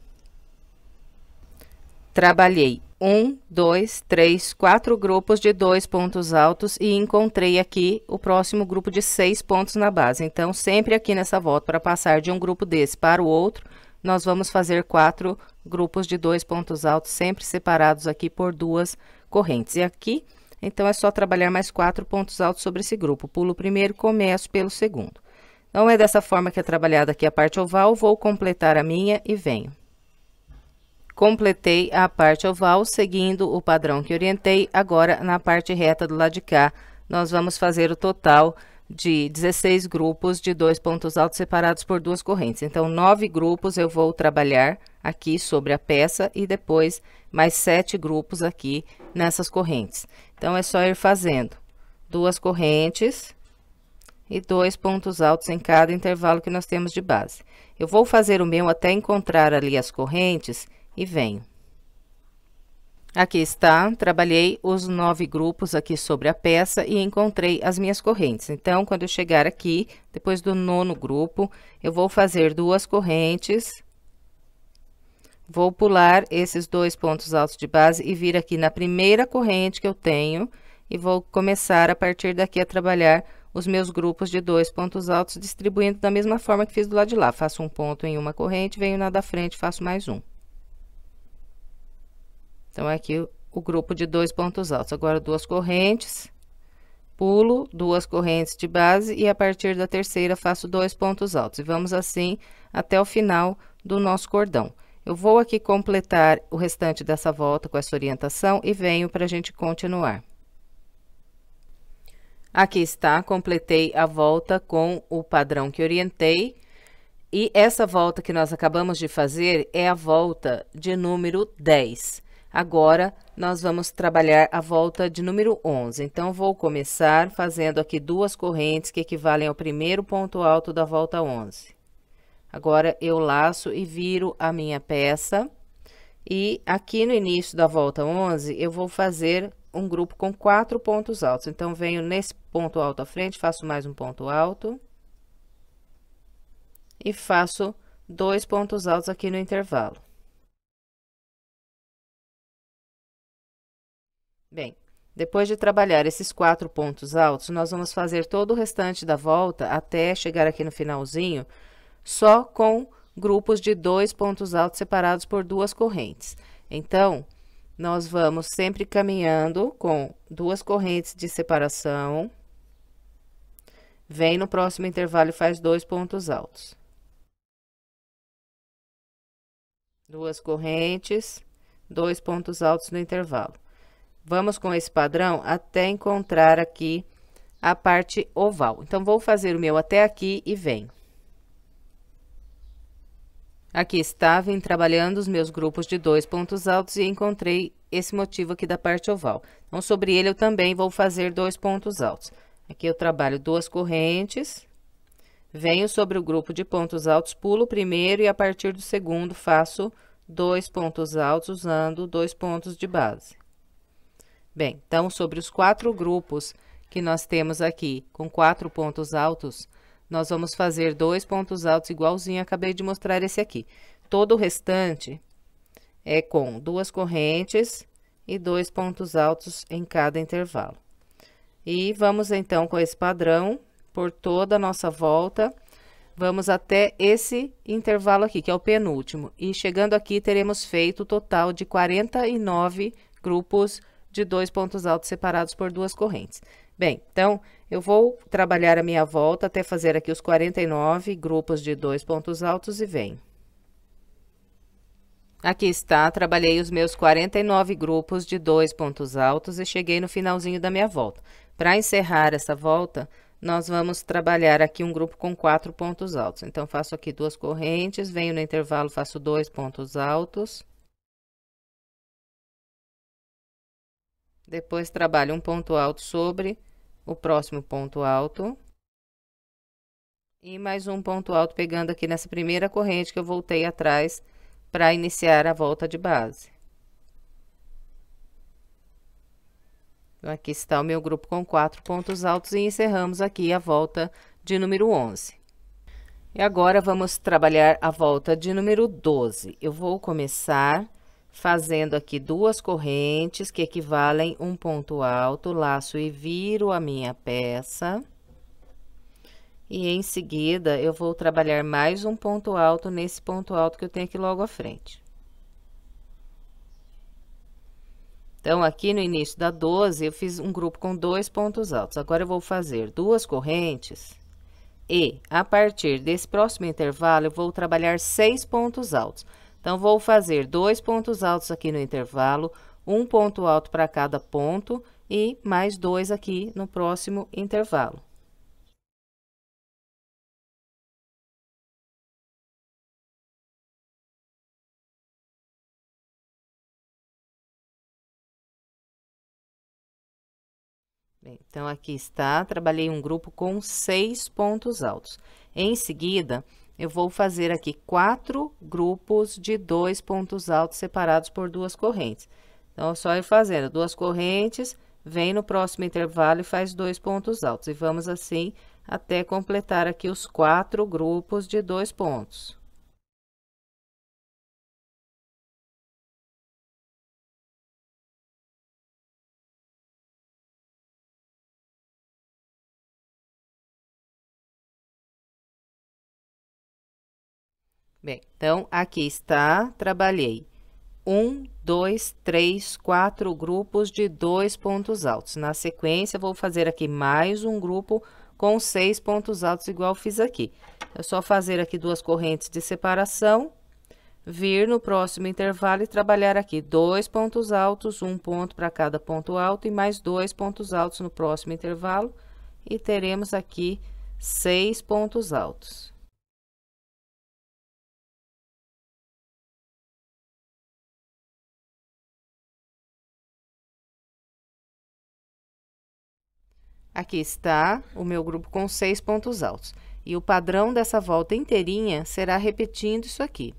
Trabalhei um, dois, três, quatro grupos de dois pontos altos e encontrei aqui o próximo grupo de seis pontos na base. Então, sempre aqui nessa volta, para passar de um grupo desse para o outro, nós vamos fazer quatro grupos de dois pontos altos, sempre separados aqui por duas correntes. E aqui, então, é só trabalhar mais quatro pontos altos sobre esse grupo. Pulo o primeiro, começo pelo segundo. Então, é dessa forma que é trabalhada aqui a parte oval, vou completar a minha e venho. Completei a parte oval seguindo o padrão que orientei. Agora, na parte reta do lado de cá, nós vamos fazer o total de 16 grupos de dois pontos altos separados por duas correntes. Então, nove grupos eu vou trabalhar aqui sobre a peça e depois mais sete grupos aqui nessas correntes. Então, é só ir fazendo duas correntes e dois pontos altos em cada intervalo que nós temos de base. Eu vou fazer o meu até encontrar ali as correntes e venho. Aqui está, trabalhei os nove grupos aqui sobre a peça e encontrei as minhas correntes. Então, quando eu chegar aqui, depois do nono grupo, eu vou fazer duas correntes, vou pular esses dois pontos altos de base e vir aqui na primeira corrente que eu tenho e vou começar a partir daqui a trabalhar os meus grupos de dois pontos altos, distribuindo da mesma forma que fiz do lado de lá. Faço um ponto em uma corrente, venho na da frente, faço mais um. Então, é aqui o, grupo de dois pontos altos. Agora, duas correntes, pulo, duas correntes de base e a partir da terceira faço dois pontos altos. E vamos assim até o final do nosso cordão. Eu vou aqui completar o restante dessa volta com essa orientação e venho para a gente continuar. Aqui está, completei a volta com o padrão que orientei. E essa volta que nós acabamos de fazer é a volta de número 10. Agora, nós vamos trabalhar a volta de número 11. Então, vou começar fazendo aqui duas correntes que equivalem ao primeiro ponto alto da volta 11. Agora, eu laço e viro a minha peça. E aqui no início da volta 11, eu vou fazer um grupo com quatro pontos altos. Então, venho nesse ponto alto à frente, faço mais um ponto alto. E faço dois pontos altos
aqui no intervalo.
Bem, depois de trabalhar esses quatro pontos altos, nós vamos fazer todo o restante da volta até chegar aqui no finalzinho, só com grupos de dois pontos altos separados por duas correntes. Então, nós vamos sempre caminhando com duas correntes de separação, vem no próximo intervalo e faz dois pontos altos. Duas correntes, dois pontos altos no intervalo. Vamos com esse padrão até encontrar aqui a parte oval. Então, vou fazer o meu até aqui e venho. Aqui estava em trabalhando os meus grupos de dois pontos altos e encontrei esse motivo aqui da parte oval. Então, sobre ele eu também vou fazer dois pontos altos. Aqui eu trabalho duas correntes, venho sobre o grupo de pontos altos, pulo o primeiro e a partir do segundo faço dois pontos altos usando dois pontos de base. Bem, então, sobre os quatro grupos que nós temos aqui, com quatro pontos altos, nós vamos fazer dois pontos altos igualzinho, acabei de mostrar esse aqui. Todo o restante é com duas correntes e dois pontos altos em cada intervalo. E vamos, então, com esse padrão, por toda a nossa volta, vamos até esse intervalo aqui, que é o penúltimo. E chegando aqui, teremos feito o total de 49 grupos de dois pontos altos separados por duas correntes. Bem, então eu vou trabalhar a minha volta até fazer aqui os 49 grupos de dois pontos altos e venho. Aqui está, trabalhei os meus 49 grupos de dois pontos altos e cheguei no finalzinho da minha volta. Para encerrar essa volta, nós vamos trabalhar aqui um grupo com quatro pontos altos. Então, faço aqui duas correntes, venho no intervalo, faço
dois pontos altos
Depois trabalho um ponto alto sobre o próximo ponto alto. E mais um ponto alto pegando aqui nessa primeira corrente que eu voltei atrás para iniciar a volta de base. Então, aqui está o meu grupo com quatro pontos altos e encerramos aqui a volta de número 11. E agora, vamos trabalhar a volta de número 12. Eu vou começar fazendo aqui duas correntes que equivalem um ponto alto, laço e viro a minha peça. E em seguida, eu vou trabalhar mais um ponto alto nesse ponto alto que eu tenho aqui logo à frente. Então, aqui no início da 12, eu fiz um grupo com dois pontos altos. Agora, eu vou fazer duas correntes e, a partir desse próximo intervalo, eu vou trabalhar seis pontos altos. Então, vou fazer dois pontos altos aqui no intervalo, um ponto alto para cada ponto e mais dois aqui no próximo intervalo. Bem, então, aqui está, trabalhei um grupo com seis pontos altos. Em seguida, eu vou fazer aqui quatro grupos de dois pontos altos separados por duas correntes. Então, é só ir fazendo duas correntes, vem no próximo intervalo e faz dois pontos altos. E vamos assim até completar aqui os quatro grupos de dois pontos.
Bem, então aqui
está, trabalhei um, dois, três, quatro grupos de dois pontos altos. Na sequência, vou fazer aqui mais um grupo com seis pontos altos, igual fiz aqui. É só fazer aqui duas correntes de separação, vir no próximo intervalo e trabalhar aqui dois pontos altos, um ponto para cada ponto alto e mais dois pontos altos no próximo intervalo. E teremos aqui
seis pontos altos.
Aqui está o meu grupo com seis pontos altos. E o padrão dessa volta inteirinha será repetindo isso aqui.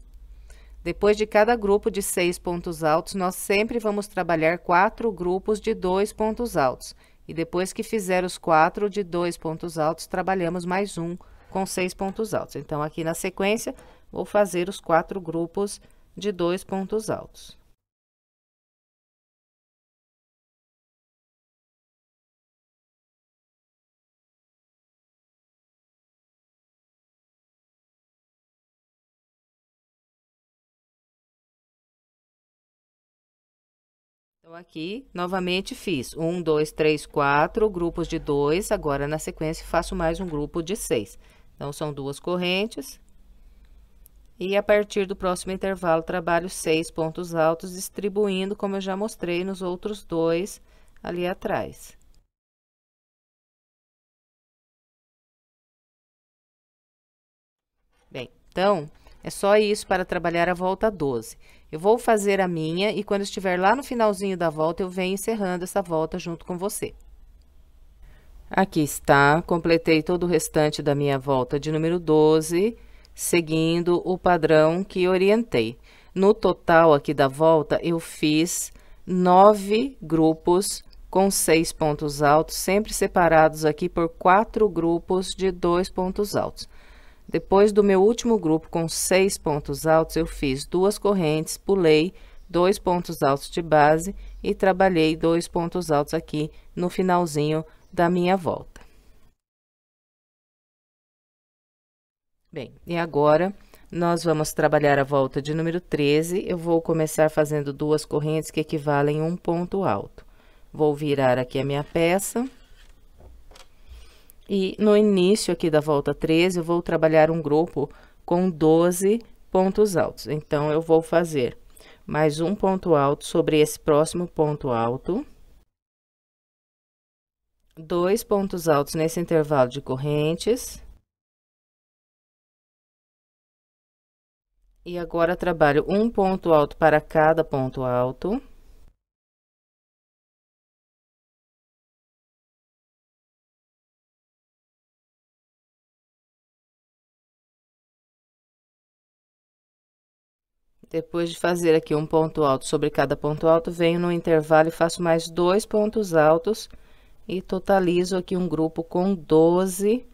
Depois de cada grupo de seis pontos altos, nós sempre vamos trabalhar quatro grupos de dois pontos altos. E depois que fizer os quatro de dois pontos altos, trabalhamos mais um com seis pontos altos. Então, aqui na sequência, vou fazer os quatro grupos
de dois pontos altos. Aqui, novamente,
fiz um, dois, três, quatro grupos de dois. Agora, na sequência, faço mais um grupo de seis. Então, são duas correntes. E a partir do próximo intervalo, trabalho seis pontos altos, distribuindo, como eu já mostrei, nos outros dois
ali atrás.
Bem, então, é só isso para trabalhar a volta 12. Eu vou fazer a minha e quando estiver lá no finalzinho da volta, eu venho encerrando essa volta junto com você. Aqui está, completei todo o restante da minha volta de número 12, seguindo o padrão que orientei. No total aqui da volta, eu fiz nove grupos com seis pontos altos, sempre separados aqui por quatro grupos de dois pontos altos. Depois do meu último grupo com seis pontos altos, eu fiz duas correntes, pulei dois pontos altos de base e trabalhei dois pontos altos aqui no finalzinho da minha volta. Bem, e agora nós vamos trabalhar a volta de número 13. Eu vou começar fazendo duas correntes que equivalem a um ponto alto. Vou virar aqui a minha peça. E no início aqui da volta 13, eu vou trabalhar um grupo com 12 pontos altos. Então, eu vou fazer mais um ponto alto sobre esse próximo ponto alto. Dois pontos altos nesse intervalo de correntes.
E agora, trabalho um ponto alto para cada ponto alto.
Depois de fazer aqui um ponto alto sobre cada ponto alto, venho no intervalo e faço mais dois pontos altos e totalizo aqui um grupo com 12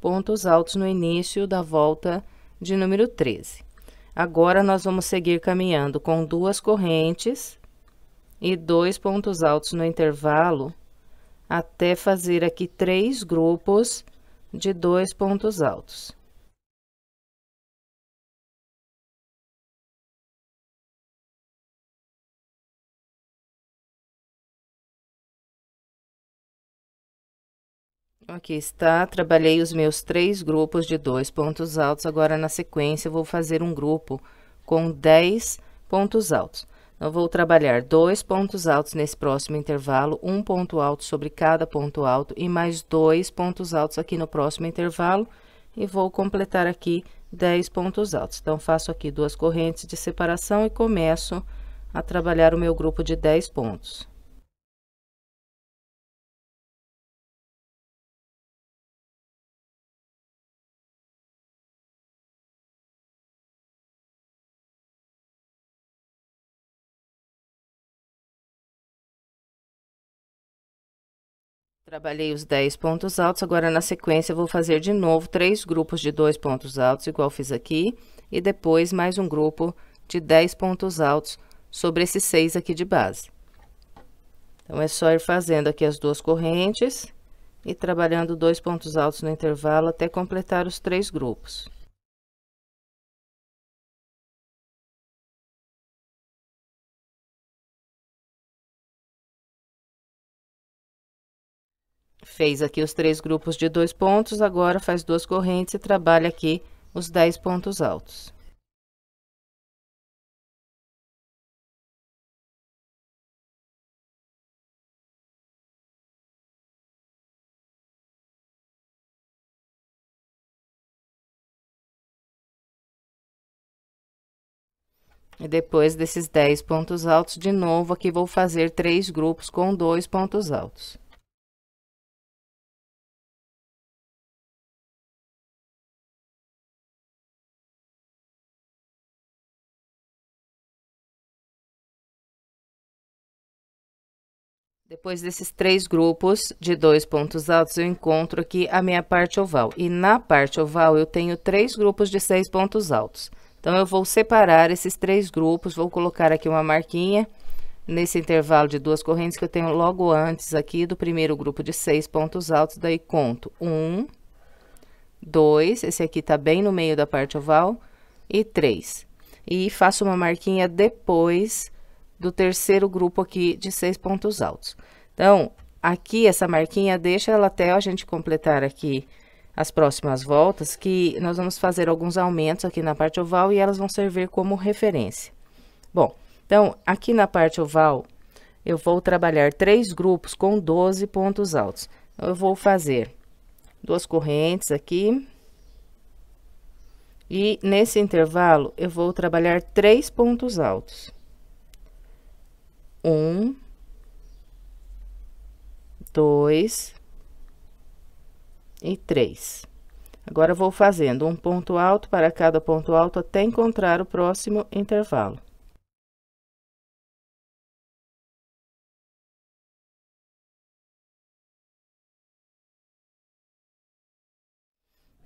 pontos altos no início da volta de número 13. Agora, nós vamos seguir caminhando com duas correntes e dois pontos altos no intervalo até fazer aqui três grupos de
dois pontos altos. Aqui está, trabalhei os meus
três grupos de dois pontos altos. Agora, na sequência, vou fazer um grupo com 10 pontos altos. Então, vou trabalhar dois pontos altos nesse próximo intervalo, um ponto alto sobre cada ponto alto e mais dois pontos altos aqui no próximo intervalo. E vou completar aqui 10 pontos altos. Então, faço aqui duas correntes de separação e começo a trabalhar o meu grupo de 10 pontos. Trabalhei os 10 pontos altos, agora na sequência vou fazer de novo três grupos de dois pontos altos, igual fiz aqui, e depois mais um grupo de 10 pontos altos sobre esses seis aqui de base. Então, é só ir fazendo aqui as duas correntes e trabalhando dois pontos altos no intervalo
até completar os três grupos. Fez aqui os três grupos de dois pontos, agora faz duas correntes e trabalha aqui os dez pontos altos. E depois desses 10 pontos altos, de novo, aqui vou fazer três grupos com dois pontos altos.
Depois desses três grupos de dois pontos altos, eu encontro aqui a minha parte oval. E na parte oval, eu tenho três grupos de seis pontos altos. Então, eu vou separar esses três grupos, vou colocar aqui uma marquinha nesse intervalo de duas correntes que eu tenho logo antes aqui do primeiro grupo de seis pontos altos. Daí, conto um, dois, esse aqui tá bem no meio da parte oval, e três. E faço uma marquinha depois do terceiro grupo aqui de seis pontos altos. Então, aqui essa marquinha deixa ela até a gente completar aqui as próximas voltas, que nós vamos fazer alguns aumentos aqui na parte oval e elas vão servir como referência. Bom, então, aqui na parte oval, eu vou trabalhar três grupos com 12 pontos altos. Então, eu vou fazer duas correntes aqui. E nesse intervalo, eu vou trabalhar três pontos altos um, dois e três. Agora, vou fazendo um ponto alto para cada ponto alto até encontrar o próximo
intervalo.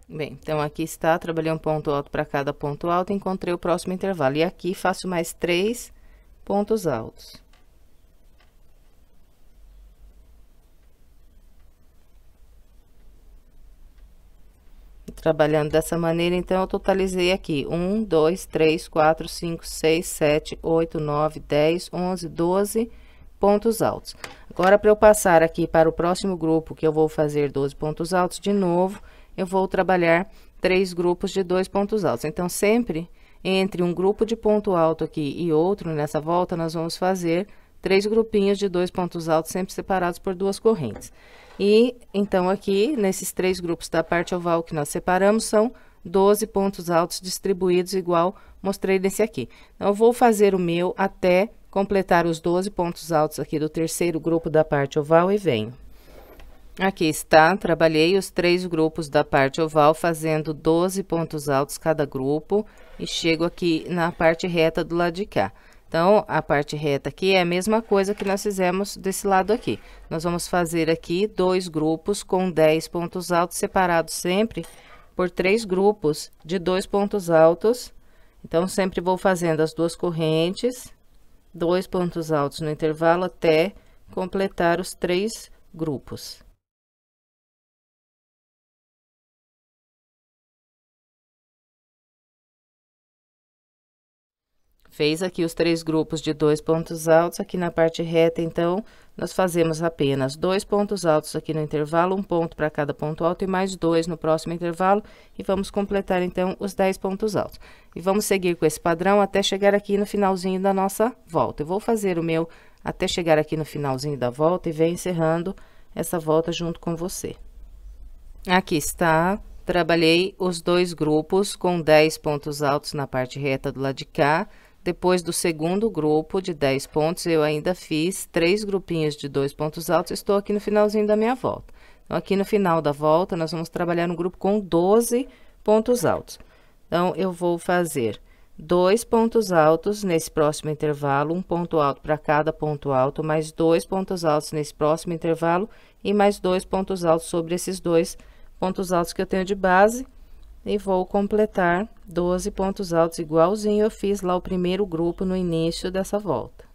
Bem, então aqui está, trabalhei um ponto alto para cada ponto alto, encontrei o próximo intervalo. E aqui faço mais três pontos altos. trabalhando dessa maneira, então eu totalizei aqui 1, 2, 3, 4, 5, 6, 7, 8, 9, 10, 11, 12 pontos altos. Agora, para eu passar aqui para o próximo grupo, que eu vou fazer 12 pontos altos, de novo, eu vou trabalhar três grupos de dois pontos altos. Então, sempre entre um grupo de ponto alto aqui e outro, nessa volta, nós vamos fazer três grupinhos de dois pontos altos, sempre separados por duas correntes. E então aqui, nesses três grupos da parte oval que nós separamos, são 12 pontos altos distribuídos igual mostrei nesse aqui. Então, eu vou fazer o meu até completar os 12 pontos altos aqui do terceiro grupo da parte oval e venho. Aqui está, trabalhei os três grupos da parte oval, fazendo 12 pontos altos cada grupo, e chego aqui na parte reta do lado de cá. Então, a parte reta aqui é a mesma coisa que nós fizemos desse lado aqui. Nós vamos fazer aqui dois grupos com 10 pontos altos, separados sempre por três grupos de dois pontos altos. Então, sempre vou fazendo as duas correntes, dois pontos altos no intervalo até completar
os três grupos.
Fez aqui os três grupos de dois pontos altos, aqui na parte reta, então, nós fazemos apenas dois pontos altos aqui no intervalo, um ponto para cada ponto alto e mais dois no próximo intervalo, e vamos completar, então, os dez pontos altos. E vamos seguir com esse padrão até chegar aqui no finalzinho da nossa volta. Eu vou fazer o meu até chegar aqui no finalzinho da volta e vem encerrando essa volta junto com você. Aqui está, trabalhei os dois grupos com dez pontos altos na parte reta do lado de cá, depois do segundo grupo de 10 pontos, eu ainda fiz três grupinhos de dois pontos altos, estou aqui no finalzinho da minha volta. Então, aqui no final da volta, nós vamos trabalhar um grupo com 12 pontos altos. Então, eu vou fazer dois pontos altos nesse próximo intervalo, um ponto alto para cada ponto alto, mais dois pontos altos nesse próximo intervalo e mais dois pontos altos sobre esses dois pontos altos que eu tenho de base e vou completar 12 pontos altos igualzinho eu fiz lá o primeiro grupo no início dessa volta.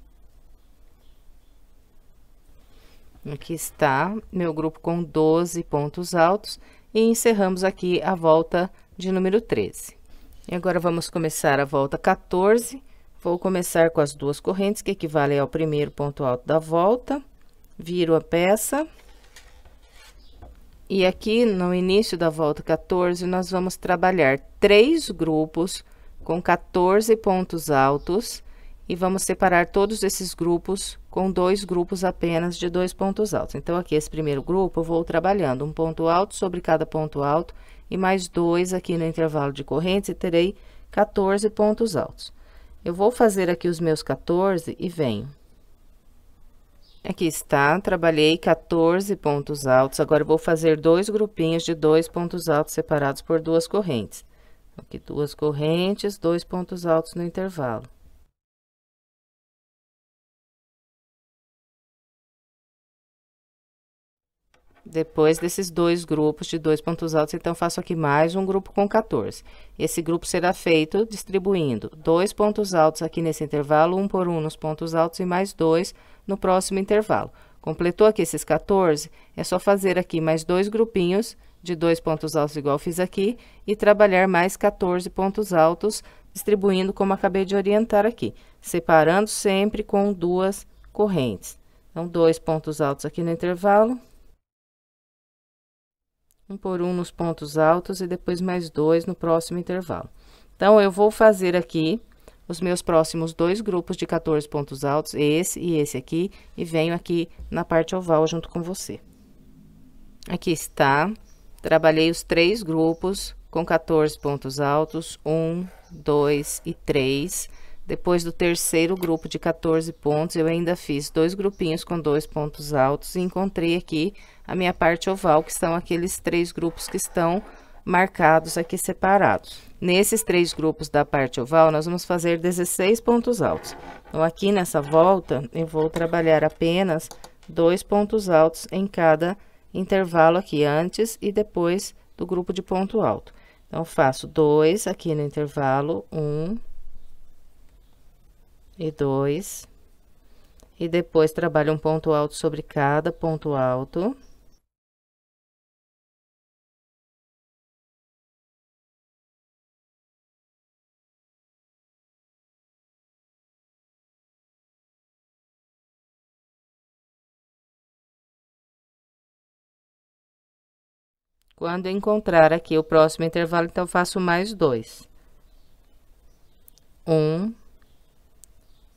Aqui está meu grupo com 12 pontos altos e encerramos aqui a volta de número 13. E agora vamos começar a volta 14. Vou começar com as duas correntes que equivalem ao primeiro ponto alto da volta. Viro a peça e aqui no início da volta 14, nós vamos trabalhar três grupos com 14 pontos altos e vamos separar todos esses grupos com dois grupos apenas de dois pontos altos. Então, aqui esse primeiro grupo eu vou trabalhando um ponto alto sobre cada ponto alto e mais dois aqui no intervalo de correntes e terei 14 pontos altos. Eu vou fazer aqui os meus 14 e venho Aqui está, trabalhei 14 pontos altos, agora vou fazer dois grupinhos de dois pontos altos separados por duas correntes. Aqui duas correntes, dois pontos altos no intervalo. Depois desses dois grupos de dois pontos altos, então, faço aqui mais um grupo com 14. Esse grupo será feito distribuindo dois pontos altos aqui nesse intervalo, um por um nos pontos altos e mais dois pontos no próximo intervalo. Completou aqui esses 14? É só fazer aqui mais dois grupinhos de dois pontos altos igual fiz aqui e trabalhar mais 14 pontos altos, distribuindo como acabei de orientar aqui, separando sempre com duas correntes. Então, dois pontos altos aqui no intervalo, um por um nos pontos altos e depois mais dois no próximo intervalo. Então, eu vou fazer aqui os meus próximos dois grupos de 14 pontos altos, esse e esse aqui, e venho aqui na parte oval junto com você. Aqui está, trabalhei os três grupos com 14 pontos altos, um, dois e três. Depois do terceiro grupo de 14 pontos, eu ainda fiz dois grupinhos com dois pontos altos e encontrei aqui a minha parte oval, que são aqueles três grupos que estão marcados aqui separados. Nesses três grupos da parte oval, nós vamos fazer 16 pontos altos. Então, aqui nessa volta, eu vou trabalhar apenas dois pontos altos em cada intervalo aqui, antes e depois do grupo de ponto alto. Então, faço dois aqui no intervalo, um e dois, e depois trabalho um ponto alto sobre cada
ponto alto. Quando encontrar aqui o
próximo intervalo, então faço mais dois. Um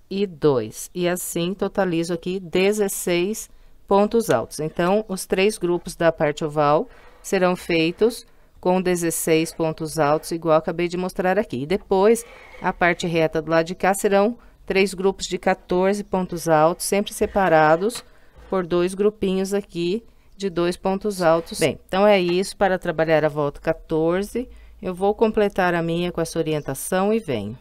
e dois. E assim totalizo aqui 16 pontos altos. Então, os três grupos da parte oval serão feitos com 16 pontos altos, igual acabei de mostrar aqui. E depois, a parte reta do lado de cá serão três grupos de 14 pontos altos, sempre separados por dois grupinhos aqui de dois pontos altos. Bem, então é isso para trabalhar a volta 14. Eu vou completar a minha com essa orientação e venho.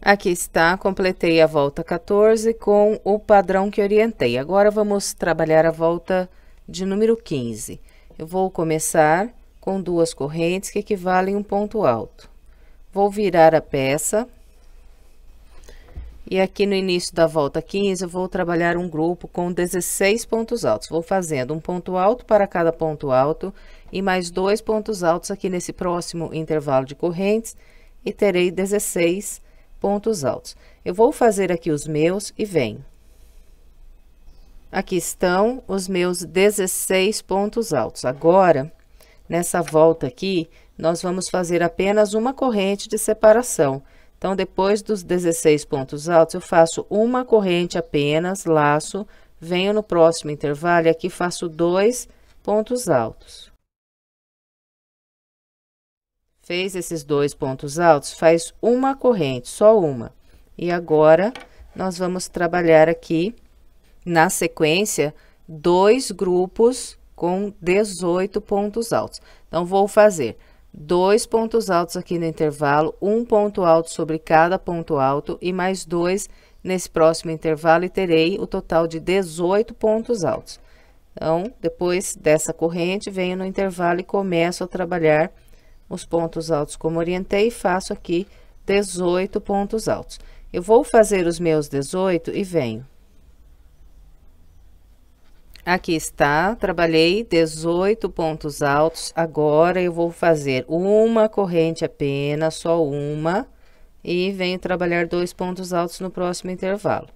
Aqui está, completei a volta 14 com o padrão que orientei. Agora, vamos trabalhar a volta de número 15. Eu vou começar com duas correntes que equivalem um ponto alto. Vou virar a peça e aqui no início da volta 15, eu vou trabalhar um grupo com 16 pontos altos. Vou fazendo um ponto alto para cada ponto alto e mais dois pontos altos aqui nesse próximo intervalo de correntes e terei 16 pontos altos. Eu vou fazer aqui os meus e venho. Aqui estão os meus 16 pontos altos. Agora, nessa volta aqui, nós vamos fazer apenas uma corrente de separação. Então, depois dos 16 pontos altos, eu faço uma corrente apenas, laço, venho no próximo intervalo e aqui faço dois pontos altos. Fez esses dois pontos altos, faz uma corrente, só uma. E agora, nós vamos trabalhar aqui, na sequência, dois grupos com 18 pontos altos. Então, vou fazer dois pontos altos aqui no intervalo, um ponto alto sobre cada ponto alto e mais dois nesse próximo intervalo e terei o total de 18 pontos altos. Então, depois dessa corrente, venho no intervalo e começo a trabalhar os pontos altos como orientei e faço aqui 18 pontos altos. Eu vou fazer os meus 18 e venho Aqui está, trabalhei 18 pontos altos, agora eu vou fazer uma corrente apenas, só uma, e venho trabalhar dois pontos altos no próximo intervalo.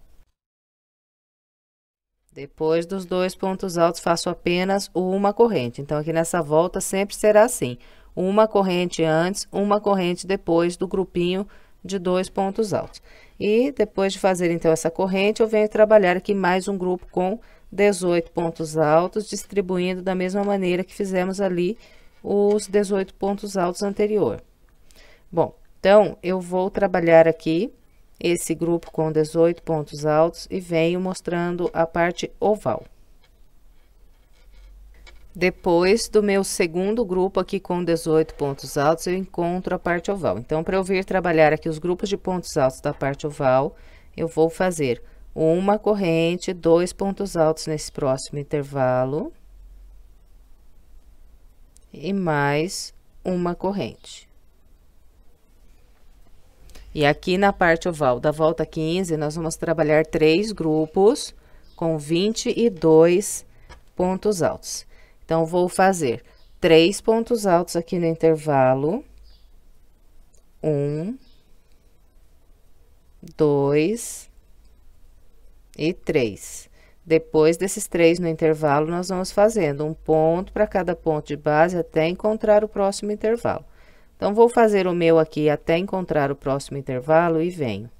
Depois dos dois pontos altos, faço apenas uma corrente. Então, aqui nessa volta, sempre será assim. Uma corrente antes, uma corrente depois do grupinho de dois pontos altos. E depois de fazer, então, essa corrente, eu venho trabalhar aqui mais um grupo com 18 pontos altos, distribuindo da mesma maneira que fizemos ali os 18 pontos altos anterior. Bom, então, eu vou trabalhar aqui esse grupo com 18 pontos altos e venho mostrando a parte oval. Depois do meu segundo grupo aqui com 18 pontos altos, eu encontro a parte oval. Então, para eu vir trabalhar aqui os grupos de pontos altos da parte oval, eu vou fazer uma corrente, dois pontos altos nesse próximo intervalo e mais uma corrente. E aqui na parte oval da volta 15, nós vamos trabalhar três grupos com 22 pontos altos. Então, vou fazer três pontos altos aqui no intervalo. Um, dois, e três. Depois desses três no intervalo, nós vamos fazendo um ponto para cada ponto de base até encontrar o próximo intervalo. Então, vou fazer o meu aqui até encontrar o próximo intervalo e venho.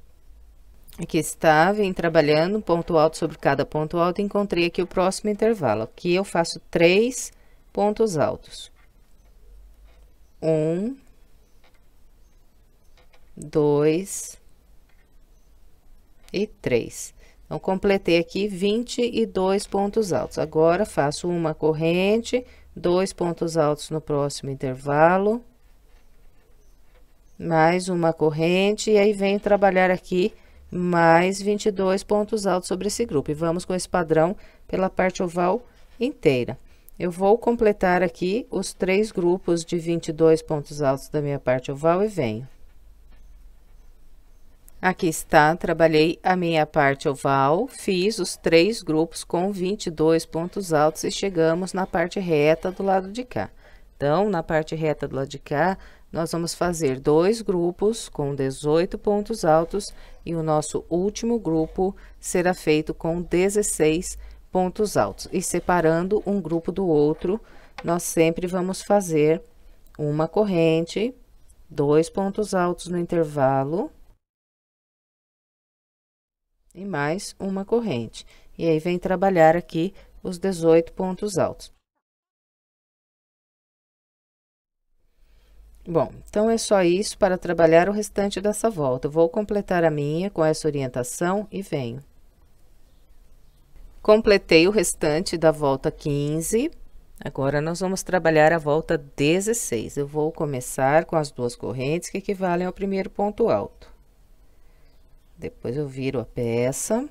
Aqui está, vim trabalhando ponto alto sobre cada ponto alto e encontrei aqui o próximo intervalo. Aqui eu faço três pontos altos. Um, dois e três. Então, completei aqui 22 pontos altos. Agora, faço uma corrente, dois pontos altos no próximo intervalo, mais uma corrente, e aí venho trabalhar aqui mais 22 pontos altos sobre esse grupo. E vamos com esse padrão pela parte oval inteira. Eu vou completar aqui os três grupos de 22 pontos altos da minha parte oval e venho. Aqui está, trabalhei a minha parte oval, fiz os três grupos com 22 pontos altos e chegamos na parte reta do lado de cá. Então, na parte reta do lado de cá, nós vamos fazer dois grupos com 18 pontos altos e o nosso último grupo será feito com 16 pontos altos. E separando um grupo do outro, nós sempre vamos fazer uma corrente, dois pontos altos no intervalo, e mais uma corrente. E aí vem trabalhar
aqui os 18 pontos altos.
Bom, então é só isso para trabalhar o restante dessa volta. Vou completar a minha com essa orientação e venho. Completei o restante da volta 15. Agora, nós vamos trabalhar a volta 16. Eu vou começar com as duas correntes que equivalem ao primeiro ponto alto. Depois eu viro a peça.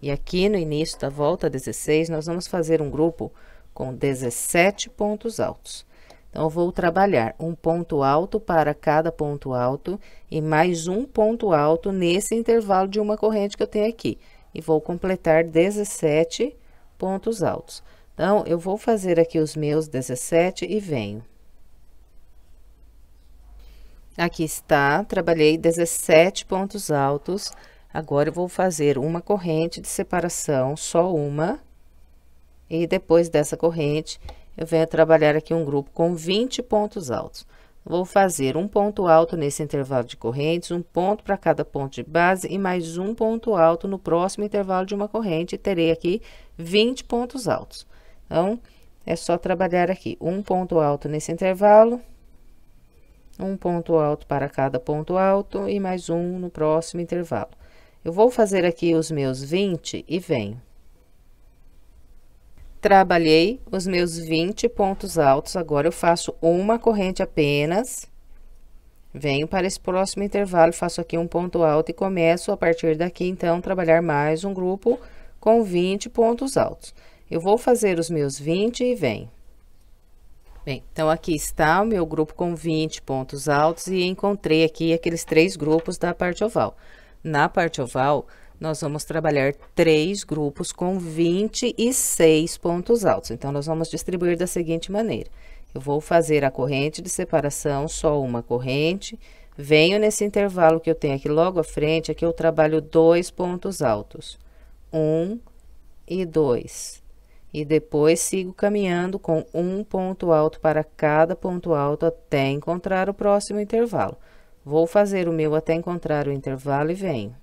E aqui no início da volta 16, nós vamos fazer um grupo com 17 pontos altos. Então, vou trabalhar um ponto alto para cada ponto alto e mais um ponto alto nesse intervalo de uma corrente que eu tenho aqui. E vou completar 17 pontos altos. Então, eu vou fazer aqui os meus 17 e venho. Aqui está, trabalhei 17 pontos altos. Agora, eu vou fazer uma corrente de separação, só uma. E depois dessa corrente, eu venho trabalhar aqui um grupo com 20 pontos altos. Vou fazer um ponto alto nesse intervalo de correntes, um ponto para cada ponto de base e mais um ponto alto no próximo intervalo de uma corrente. Terei aqui 20 pontos altos. Então, é só trabalhar aqui um ponto alto nesse intervalo, um ponto alto para cada ponto alto e mais um no próximo intervalo. Eu vou fazer aqui os meus 20 e venho. Trabalhei os meus 20 pontos altos, agora eu faço uma corrente apenas. Venho para esse próximo intervalo, faço aqui um ponto alto e começo a partir daqui, então, trabalhar mais um grupo com 20 pontos altos. Eu vou fazer os meus 20 e venho. Bem, então aqui está o meu grupo com 20 pontos altos e encontrei aqui aqueles três grupos da parte oval. Na parte oval, nós vamos trabalhar três grupos com 26 pontos altos. Então, nós vamos distribuir da seguinte maneira. Eu vou fazer a corrente de separação, só uma corrente. Venho nesse intervalo que eu tenho aqui logo à frente, aqui eu trabalho dois pontos altos. Um e dois e depois sigo caminhando com um ponto alto para cada ponto alto até encontrar o próximo intervalo. Vou fazer o meu até encontrar o intervalo e venho.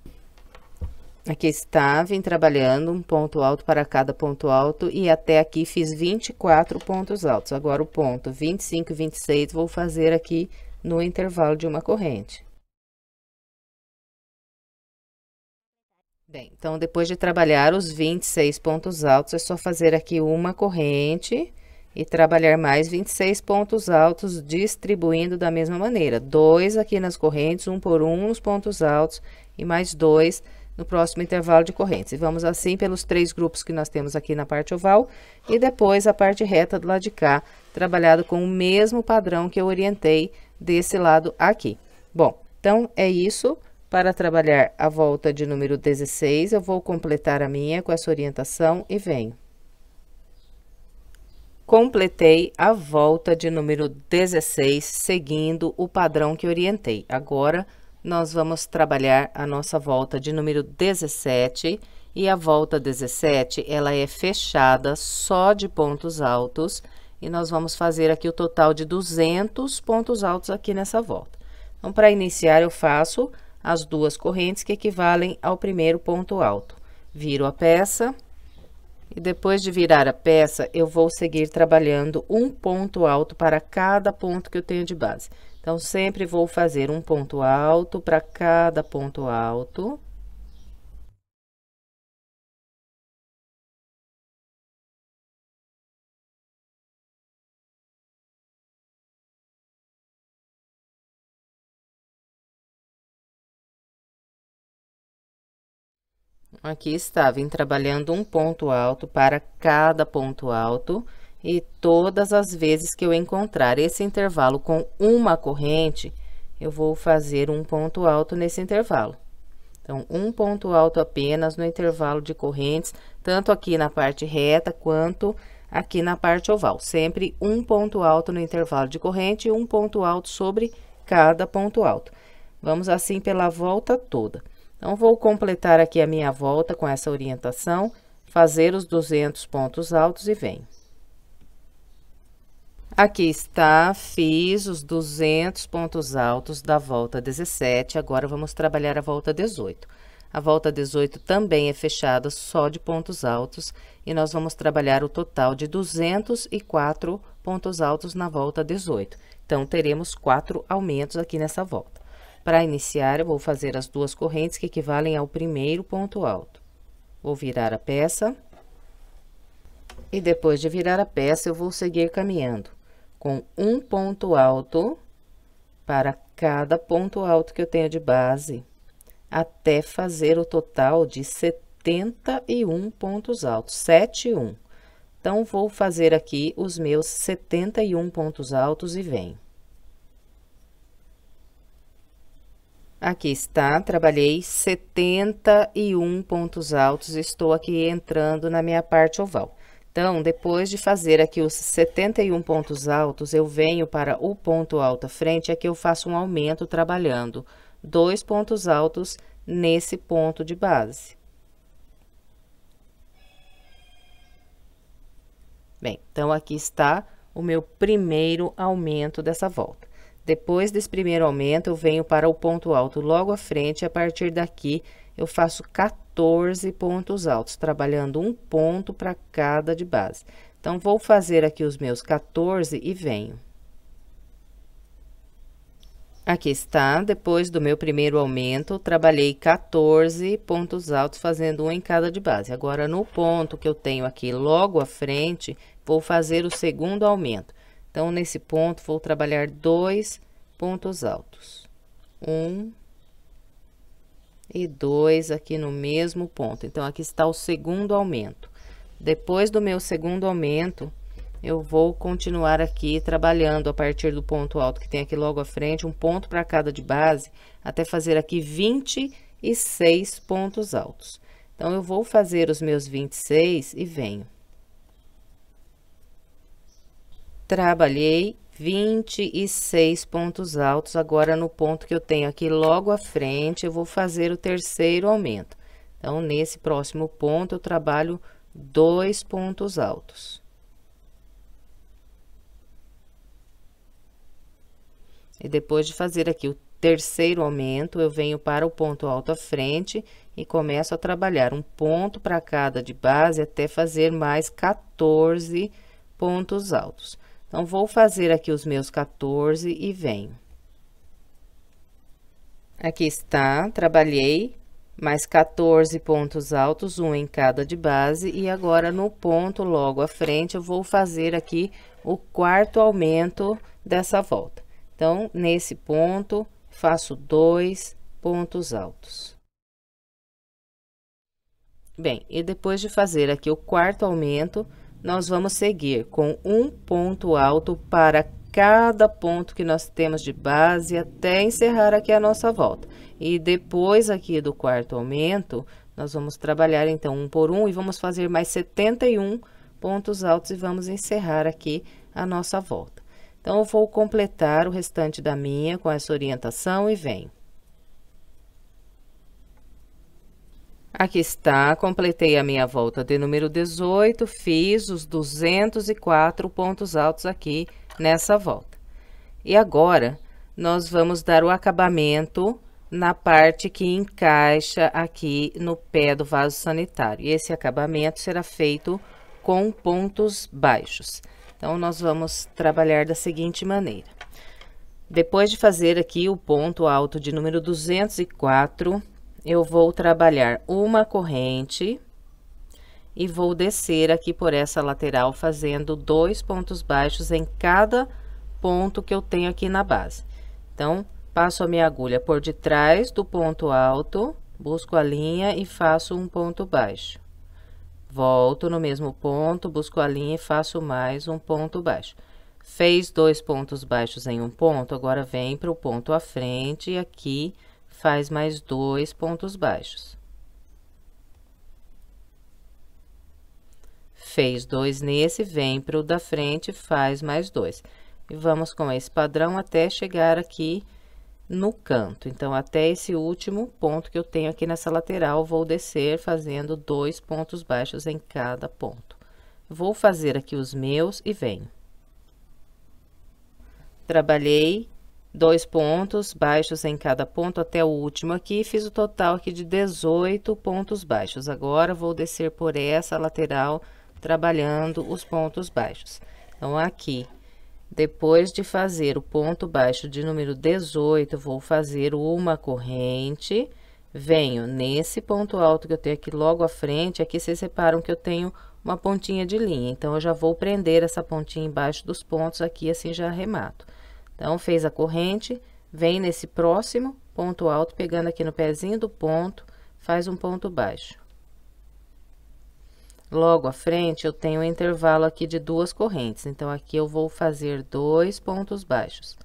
Aqui está, vim trabalhando um ponto alto para cada ponto alto e até aqui fiz 24 pontos altos. Agora o ponto 25 e 26 vou fazer aqui no intervalo de uma corrente. Bem, então depois de trabalhar os 26 pontos altos, é só fazer aqui uma corrente e trabalhar mais 26 pontos altos, distribuindo da mesma maneira. Dois aqui nas correntes, um por um nos pontos altos e mais dois no próximo intervalo de correntes. E vamos assim pelos três grupos que nós temos aqui na parte oval e depois a parte reta do lado de cá, trabalhado com o mesmo padrão que eu orientei desse lado aqui. Bom, então é isso. Para trabalhar a volta de número 16, eu vou completar a minha com essa orientação e venho. Completei a volta de número 16, seguindo o padrão que orientei. Agora, nós vamos trabalhar a nossa volta de número 17, e a volta 17, ela é fechada só de pontos altos, e nós vamos fazer aqui o total de 200 pontos altos aqui nessa volta. Então, para iniciar, eu faço as duas correntes que equivalem ao primeiro ponto alto. Viro a peça e depois de virar a peça, eu vou seguir trabalhando um ponto alto para cada ponto que eu tenho de base. Então, sempre vou fazer um ponto alto para cada ponto alto.
aqui está, vim trabalhando um
ponto alto para cada ponto alto e todas as vezes que eu encontrar esse intervalo com uma corrente, eu vou fazer um ponto alto nesse intervalo. Então, um ponto alto apenas no intervalo de correntes, tanto aqui na parte reta quanto aqui na parte oval. Sempre um ponto alto no intervalo de corrente e um ponto alto sobre cada ponto alto. Vamos assim pela volta toda. Então, vou completar aqui a minha volta com essa orientação, fazer os 200 pontos altos e venho. Aqui está, fiz os 200 pontos altos da volta 17, agora vamos trabalhar a volta 18. A volta 18 também é fechada só de pontos altos e nós vamos trabalhar o total de 204 pontos altos na volta 18. Então, teremos quatro aumentos aqui nessa volta. Para iniciar, eu vou fazer as duas correntes que equivalem ao primeiro ponto alto. Vou virar a peça. E depois de virar a peça, eu vou seguir caminhando com um ponto alto para cada ponto alto que eu tenho de base, até fazer o total de 71 pontos altos, 71. Então, vou fazer aqui os meus 71 pontos altos e venho. Aqui está, trabalhei 71 pontos altos, estou aqui entrando na minha parte oval. Então, depois de fazer aqui os 71 pontos altos, eu venho para o ponto alto à frente, aqui é eu faço um aumento trabalhando dois pontos altos nesse ponto de base. Bem, então aqui está o meu primeiro aumento dessa volta. Depois desse primeiro aumento, eu venho para o ponto alto logo à frente. A partir daqui, eu faço 14 pontos altos, trabalhando um ponto para cada de base. Então, vou fazer aqui os meus 14 e venho. Aqui está, depois do meu primeiro aumento, trabalhei 14 pontos altos, fazendo um em cada de base. Agora, no ponto que eu tenho aqui logo à frente, vou fazer o segundo aumento. Então, nesse ponto, vou trabalhar dois pontos altos. Um e dois aqui no mesmo ponto. Então, aqui está o segundo aumento. Depois do meu segundo aumento, eu vou continuar aqui trabalhando a partir do ponto alto que tem aqui logo à frente, um ponto para cada de base, até fazer aqui 26 pontos altos. Então, eu vou fazer os meus 26 e venho. trabalhei 26 pontos altos. Agora, no ponto que eu tenho aqui logo à frente, eu vou fazer o terceiro aumento. Então, nesse próximo ponto, eu trabalho dois pontos altos. E depois de fazer aqui o terceiro aumento, eu venho para o ponto alto à frente e começo a trabalhar um ponto para cada de base até fazer mais 14 pontos altos. Então, vou fazer aqui os meus 14 e venho. Aqui está, trabalhei mais 14 pontos altos, um em cada de base. E agora, no ponto logo à frente, eu vou fazer aqui o quarto aumento dessa volta. Então, nesse ponto, faço dois pontos altos. Bem, e depois de fazer aqui o quarto aumento, nós vamos seguir com um ponto alto para cada ponto que nós temos de base até encerrar aqui a nossa volta. E depois aqui do quarto aumento, nós vamos trabalhar então um por um e vamos fazer mais 71 pontos altos e vamos encerrar aqui a nossa volta. Então, eu vou completar o restante da minha com essa orientação e venho. Aqui está, completei a minha volta de número 18, fiz os 204 pontos altos aqui nessa volta. E agora, nós vamos dar o acabamento na parte que encaixa aqui no pé do vaso sanitário. E esse acabamento será feito com pontos baixos. Então, nós vamos trabalhar da seguinte maneira. Depois de fazer aqui o ponto alto de número 204, eu vou trabalhar uma corrente e vou descer aqui por essa lateral fazendo dois pontos baixos em cada ponto que eu tenho aqui na base. Então, passo a minha agulha por detrás do ponto alto, busco a linha e faço um ponto baixo. Volto no mesmo ponto, busco a linha e faço mais um ponto baixo. Fez dois pontos baixos em um ponto, agora vem para o ponto à frente e aqui faz mais dois pontos baixos. Fez dois nesse, vem para o da frente, faz mais dois. E vamos com esse padrão até chegar aqui no canto. Então, até esse último ponto que eu tenho aqui nessa lateral, vou descer fazendo dois pontos baixos em cada ponto. Vou fazer aqui os meus e venho. Trabalhei dois pontos baixos em cada ponto até o último aqui, fiz o total aqui de 18 pontos baixos. Agora, vou descer por essa lateral, trabalhando os pontos baixos. Então, aqui, depois de fazer o ponto baixo de número 18, vou fazer uma corrente, venho nesse ponto alto que eu tenho aqui logo à frente, aqui vocês reparam que eu tenho uma pontinha de linha, então, eu já vou prender essa pontinha embaixo dos pontos aqui, assim já arremato. Então, fez a corrente, vem nesse próximo ponto alto, pegando aqui no pezinho do ponto, faz um ponto baixo. Logo à frente, eu tenho um intervalo aqui de duas correntes, então aqui eu vou fazer dois pontos baixos.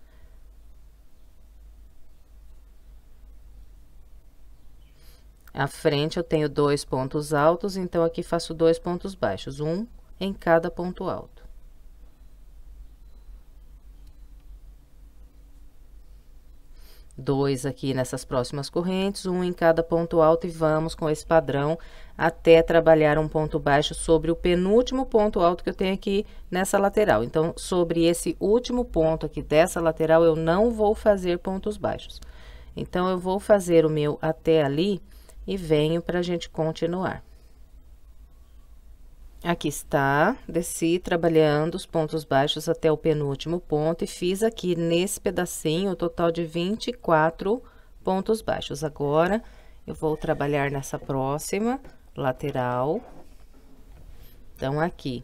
À frente, eu tenho dois pontos altos, então aqui faço dois pontos baixos, um em cada ponto alto. dois aqui nessas próximas correntes, um em cada ponto alto e vamos com esse padrão até trabalhar um ponto baixo sobre o penúltimo ponto alto que eu tenho aqui nessa lateral. Então, sobre esse último ponto aqui dessa lateral, eu não vou fazer pontos baixos. Então, eu vou fazer o meu até ali e venho para a gente continuar. Aqui está, desci trabalhando os pontos baixos até o penúltimo ponto e fiz aqui nesse pedacinho o total de 24 pontos baixos. Agora, eu vou trabalhar nessa próxima lateral. Então, aqui,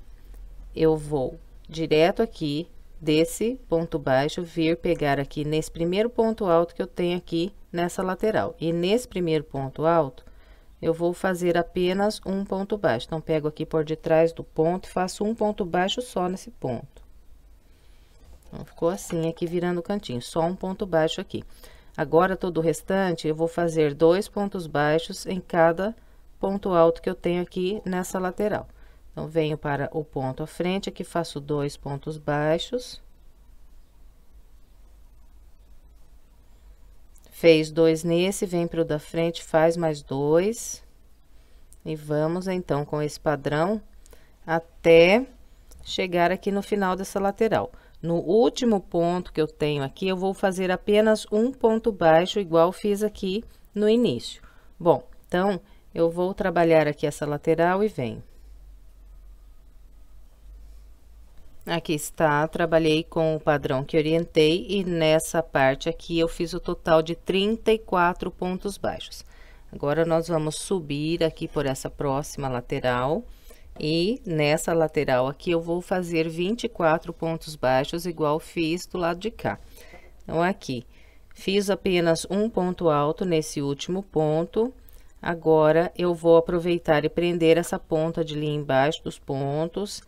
eu vou direto aqui desse ponto baixo, vir pegar aqui nesse primeiro ponto alto que eu tenho aqui nessa lateral. E nesse primeiro ponto alto, eu vou fazer apenas um ponto baixo. Então, pego aqui por detrás do ponto e faço um ponto baixo só nesse ponto. Então, ficou assim aqui virando o cantinho, só um ponto baixo aqui. Agora, todo o restante, eu vou fazer dois pontos baixos em cada ponto alto que eu tenho aqui nessa lateral. Então, venho para o ponto à frente, aqui faço dois pontos baixos. Fez dois nesse, vem para o da frente, faz mais dois. E vamos, então, com esse padrão até chegar aqui no final dessa lateral. No último ponto que eu tenho aqui, eu vou fazer apenas um ponto baixo, igual fiz aqui no início. Bom, então, eu vou trabalhar aqui essa lateral e venho. Aqui está, trabalhei com o padrão que orientei e nessa parte aqui eu fiz o total de 34 pontos baixos. Agora, nós vamos subir aqui por essa próxima lateral e nessa lateral aqui eu vou fazer 24 pontos baixos igual fiz do lado de cá. Então, aqui, fiz apenas um ponto alto nesse último ponto. Agora, eu vou aproveitar e prender essa ponta de linha embaixo dos pontos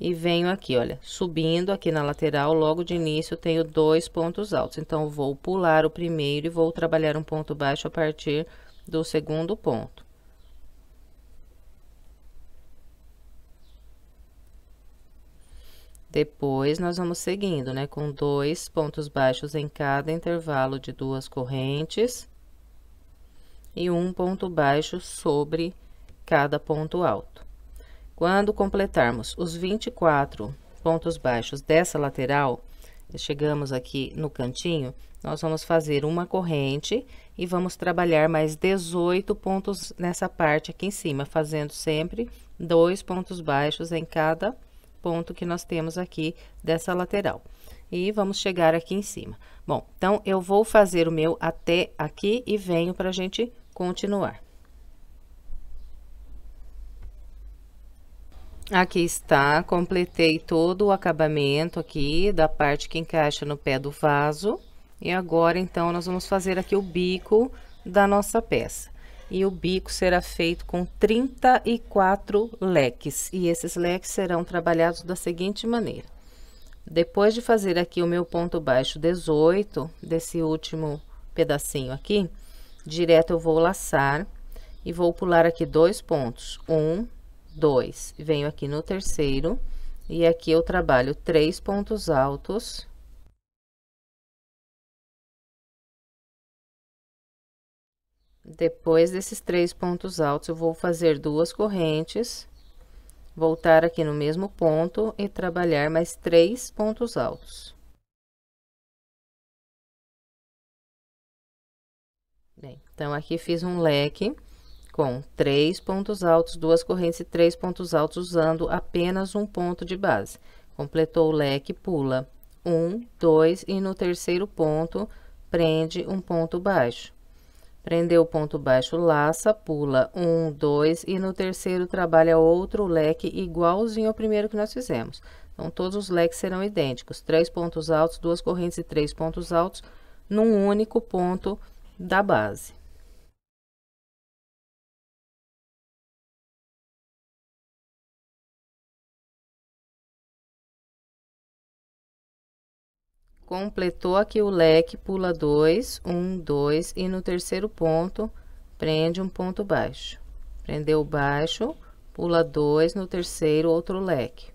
e venho aqui, olha, subindo aqui na lateral, logo de início tenho dois pontos altos. Então, vou pular o primeiro e vou trabalhar um ponto baixo a partir do segundo ponto. Depois, nós vamos seguindo, né, com dois pontos baixos em cada intervalo de duas correntes e um ponto baixo sobre cada ponto alto. Quando completarmos os 24 pontos baixos dessa lateral, chegamos aqui no cantinho, nós vamos fazer uma corrente e vamos trabalhar mais 18 pontos nessa parte aqui em cima, fazendo sempre dois pontos baixos em cada ponto que nós temos aqui dessa lateral. E vamos chegar aqui em cima. Bom, então, eu vou fazer o meu até aqui e venho para a gente continuar. Aqui está, completei todo o acabamento aqui da parte que encaixa no pé do vaso. E agora, então, nós vamos fazer aqui o bico da nossa peça. E o bico será feito com 34 leques. E esses leques serão trabalhados da seguinte maneira. Depois de fazer aqui o meu ponto baixo 18, desse último pedacinho aqui, direto eu vou laçar e vou pular aqui dois pontos. Um, dois. Venho aqui no terceiro e aqui eu trabalho três pontos altos. Depois desses três pontos altos, eu vou fazer duas correntes, voltar aqui no mesmo ponto e trabalhar mais três pontos altos. Bem, então, aqui fiz um leque com três pontos altos, duas correntes e três pontos altos usando apenas um ponto de base. Completou o leque, pula um, dois e no terceiro ponto prende um ponto baixo. Prendeu o ponto baixo, laça, pula um, dois e no terceiro trabalha outro leque igualzinho ao primeiro que nós fizemos. Então, todos os leques serão idênticos, três pontos altos, duas correntes e três pontos altos num único ponto da base. Completou aqui o leque, pula dois, um, dois, e no terceiro ponto, prende um ponto baixo. Prendeu baixo, pula dois,
no terceiro, outro leque.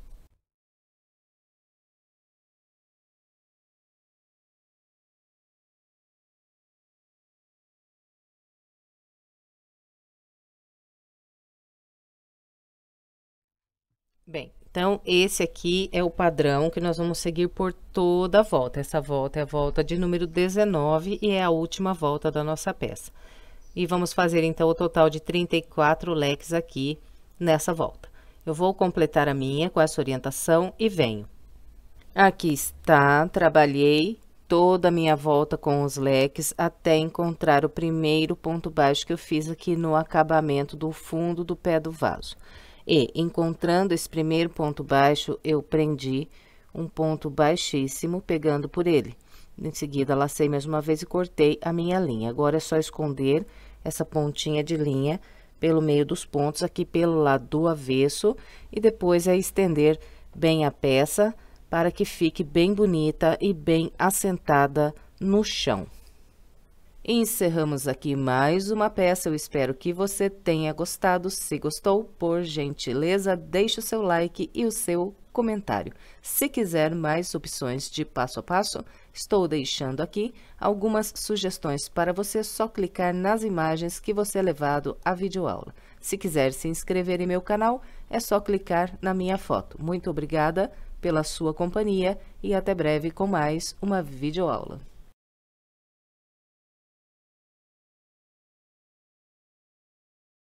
Bem, então, esse aqui é o padrão que nós vamos seguir por toda a volta. Essa volta é a volta de número 19 e é a última volta da nossa peça. E vamos fazer, então, o total de 34 leques aqui nessa volta. Eu vou completar a minha com essa orientação e venho. Aqui está, trabalhei toda a minha volta com os leques até encontrar o primeiro ponto baixo que eu fiz aqui no acabamento do fundo do pé do vaso. E, encontrando esse primeiro ponto baixo, eu prendi um ponto baixíssimo, pegando por ele. Em seguida, lacei mais uma vez e cortei a minha linha. Agora, é só esconder essa pontinha de linha pelo meio dos pontos, aqui pelo lado do avesso, e depois é estender bem a peça para que fique bem bonita e bem assentada no chão. Encerramos aqui mais uma peça. Eu espero que você tenha gostado. Se gostou, por gentileza, deixe o seu like e o seu comentário. Se quiser mais opções de passo a passo, estou deixando aqui algumas sugestões para você só clicar nas imagens que você é levado à videoaula. Se quiser se inscrever em meu canal, é só clicar na minha foto. Muito obrigada pela sua companhia e até breve com
mais uma videoaula.